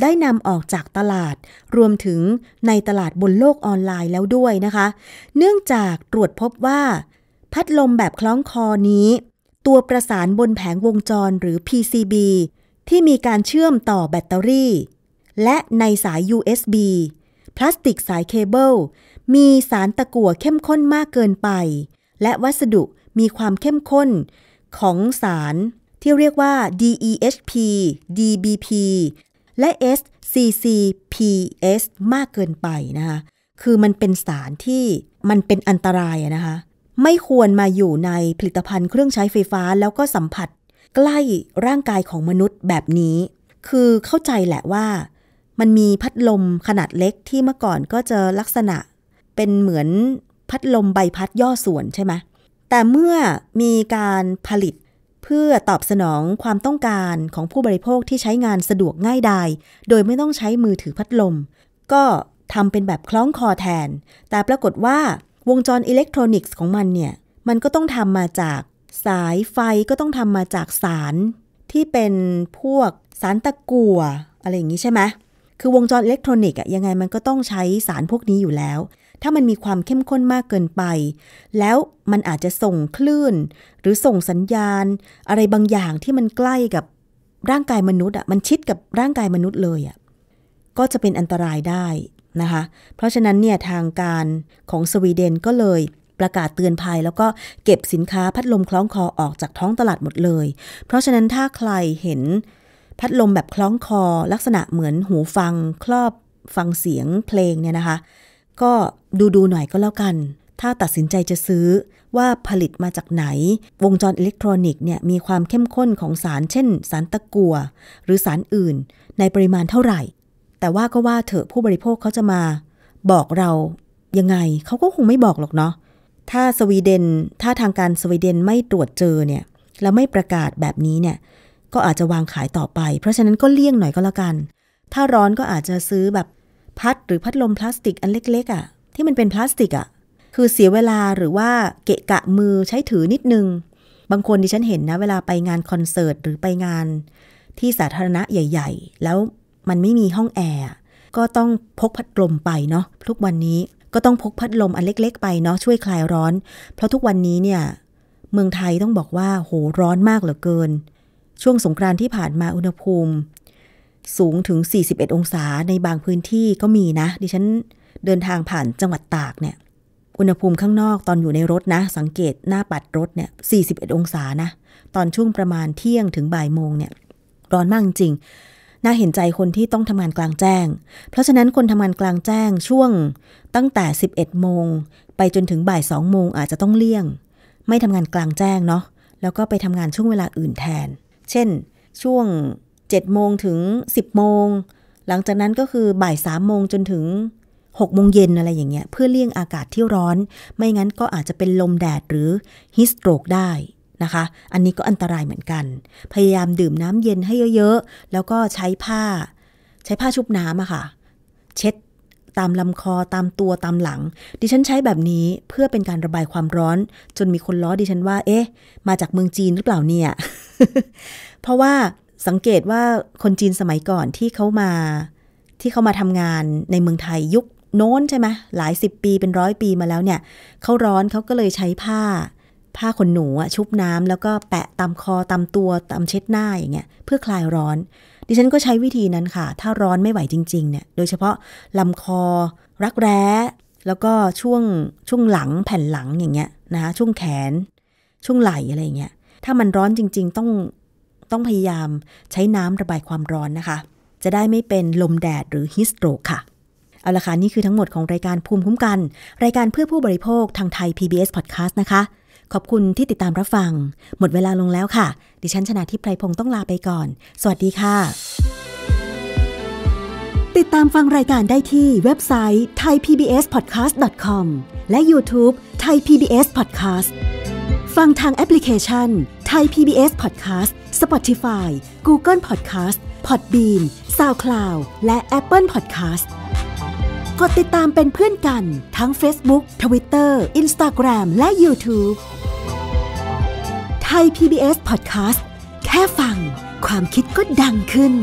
ได้นำออกจากตลาด รวมถึงในตลาดบนโลกออนไลน์แล้วด้วยนะคะ เนื่องจากตรวจพบว่าพัดลมแบบคล้องคอนี้ตัวประสานบนแผงวงจรหรือ PCB ที่มีการเชื่อมต่อแบตเตอรี่ และในสาย USB พลาสติกสายเคเบิลมีสารตะกั่วเข้มข้นมากเกินไป และวัสดุมีความเข้มข้นของสารที่เรียกว่า DEHP DBP และ SCCPS มากเกินไปนะคะ คือมันเป็นสารที่มันเป็นอันตรายนะคะไม่ควรมาอยู่ในผลิตภัณฑ์เครื่องใช้ไฟฟ้าแล้วก็สัมผัส ใกล้ร่างกายของมนุษย์แบบนี้ คือเข้าใจแหละว่ามันมีพัดลมขนาดเล็กที่เมื่อก่อนก็จะลักษณะ เป็นเหมือนพัดลมใบพัดย่อส่วนใช่ไหม แต่เมื่อมีการผลิตเพื่อตอบสนองความต้องการของผู้บริโภคที่ใช้งานสะดวกง่ายดายโดยไม่ต้องใช้มือถือพัดลม ก็ทำเป็นแบบคล้องคอแทน แต่ปรากฏว่าวงจรอิเล็กทรอนิกส์ของมันเนี่ยมันก็ต้องทำมาจากสายไฟก็ต้องทำมาจากสารที่เป็นพวกสารตะกั่วอะไรอย่างนี้ใช่ไหมคือวงจรอิเล็กทรอนิกส์อะยังไงมันก็ต้องใช้สารพวกนี้อยู่แล้ว ถ้ามันมีความเข้มข้นมากเกินไป แล้วมันอาจจะส่งคลื่น หรือส่งสัญญาณ อะไรบางอย่างที่มันใกล้กับร่างกายมนุษย์อะมันชิดกับร่างกายมนุษย์เลยอะก็จะเป็นอันตรายได้นะคะเพราะฉะนั้นเนี่ยทางการของสวีเดนก็เลยประกาศเตือนภัยแล้วก็เก็บสินค้าพัดลมคล้องคอออกจากท้องตลาดหมดเลย เพราะฉะนั้นถ้าใครเห็นพัดลมแบบคล้องคอ ลักษณะเหมือนหูฟังครอบฟังเสียงเพลงเนี่ยนะคะก็ดูดูหน่อยก็แล้วกัน ถ้าตัดสินใจจะซื้อว่าผลิตมาจากไหนวงจรอิเล็กทรอนิกส์เนี่ยมีความเข้มข้นของสารเช่น สารตะกัว่วหรือสารอื่นในปริมาณเท่าไหร่แต่ว่าก็ว่าเถอะผู้บริโภคเขาจะมา บอกเรายังไงเขาก็คงไม่บอกหรอกเนาะถ้าสวีเดน ถ้าทางการสวีเดนไม่ตรวจเจอเนี่ย แล้วไม่ประกาศแบบนี้เนี่ย ก็อาจจะวางขายต่อไป เพราะฉะนั้นก็เลี่ยงหน่อยก็แล้วกัน ถ้าร้อนก็อาจจะซื้อแบบพัดหรือพัดลมพลาสติกอันเล็กๆอะ่ะ ที่มันเป็นพลาสติกอะ่ะ คือเสียเวลาหรือว่าเกะกะมือใช้ถือนิดนึง บางคนดิฉันเห็นนะ เวลาไปงานคอนเสิร์ต หรือไปงาน ที่สาธารณะใหญ่ ๆ แล้วมันไม่มีห้องแอร์ก็ต้องพกพัดลมไปเนาะทุกวันนี้ก็ต้องพกพัดลมอันเล็กๆไปเนาะช่วยคลายร้อน เพราะทุกวันนี้เนี่ย เมืองไทยต้องบอกว่าโหร้อนมากเหลือเกิน ช่วงสงกรานที่ผ่านมาอุณหภูมิ สูงถึง 41 องศาในบางพื้นที่ก็มีนะดิฉันเดินทางผ่านจังหวัดตากเนี่ยอุณหภูมิข้างนอกตอนอยู่ในรถนะ สังเกตหน้าปัดรถเนี่ย41 องศานะตอนช่วงประมาณเที่ยงถึงบ่ายโมงเนี่ยร้อนมากจริงน่าเห็นใจคนที่ต้องทำงานกลางแจ้ง เพราะฉะนั้นคนทำงานกลางแจ้งช่วงตั้งแต่ 11 โมงไปจนถึงบ่าย 2 โมงอาจจะต้องเลี่ยง ไม่ทำงานกลางแจ้งเนาะ แล้วก็ไปทำงานช่วงเวลาอื่นแทน เช่น ช่วง 7 โมงถึง 10 โมง หลังจากนั้นก็คือบ่าย3โมงจนถึง 6 โมงเย็นอะไรอย่างเงี้ยเพื่อเลี่ยงอากาศที่ร้อน ไม่งั้นก็อาจจะเป็นลมแดดหรือฮิสโตรกได้นะคะอันนี้ก็อันตรายเหมือนกัน พยายามดื่มน้ำเย็นให้เยอะ ๆ แล้วก็ใช้ผ้า ใช้ผ้าชุบน้ำอะค่ะ เช็ด ตามลำคอตามตัวตามหลัง ดิฉันใช้แบบนี้เพื่อเป็นการระบายความร้อน จนมีคนล้อดิฉันว่า เอ๊ะ มาจากเมืองจีนหรือเปล่าเนี่ย เพราะว่าสังเกตว่าคนจีนสมัยก่อนที่เขามาที่เขามาทำงานในเมืองไทยยุคโน้นใช่ไหมหลายสิบปีเป็นร้อยปีมาแล้วเนี่ยเขาร้อนเขาก็เลยใช้ผ้าผ้าขนหนูอะชุบน้ำแล้วก็แปะตามคอตามตัวตามเช็ดหน้าอย่างเงี้ยเพื่อคลายร้อน ดิฉันก็ใช้วิธีนั้นค่ะ ถ้าร้อนไม่ไหวจริงๆเนี่ยโดยเฉพาะลำคอ รักแร้ แล้วก็ช่วงช่วงหลังแผ่นหลังอย่างเงี้ยนะคะช่วงแขน ช่วงไหล่อะไรอย่างเงี้ยถ้ามันร้อนจริง ๆ ต้องต้องพยายามใช้น้ำระบายความร้อนนะคะ จะได้ไม่เป็นลมแดดหรือฮิสโตรค่ะเอาละค่ะนี่คือทั้งหมดของรายการภูมิคุ้มกัน รายการเพื่อผู้บริโภคทางไทย PBS Podcast นะคะขอบคุณที่ติดตามรับฟัง หมดเวลาลงแล้วค่ะ ดิฉันชนะทิพไพรพงศ์ต้องลาไปก่อน สวัสดีค่ะ ติดตามฟังรายการได้ที่เว็บไซต์ thaipbspodcast.com และ YouTube Thai PBS Podcast ฟังทางแอปพลิเคชัน Thai PBS Podcast Spotify Google Podcast Podbean SoundCloud และ Apple Podcast กดติดตามเป็นเพื่อนกัน ทั้ง Facebook Twitter Instagram และ YouTube ไทย PBS Podcast แค่ฟัง ความคิดก็ดังขึ้น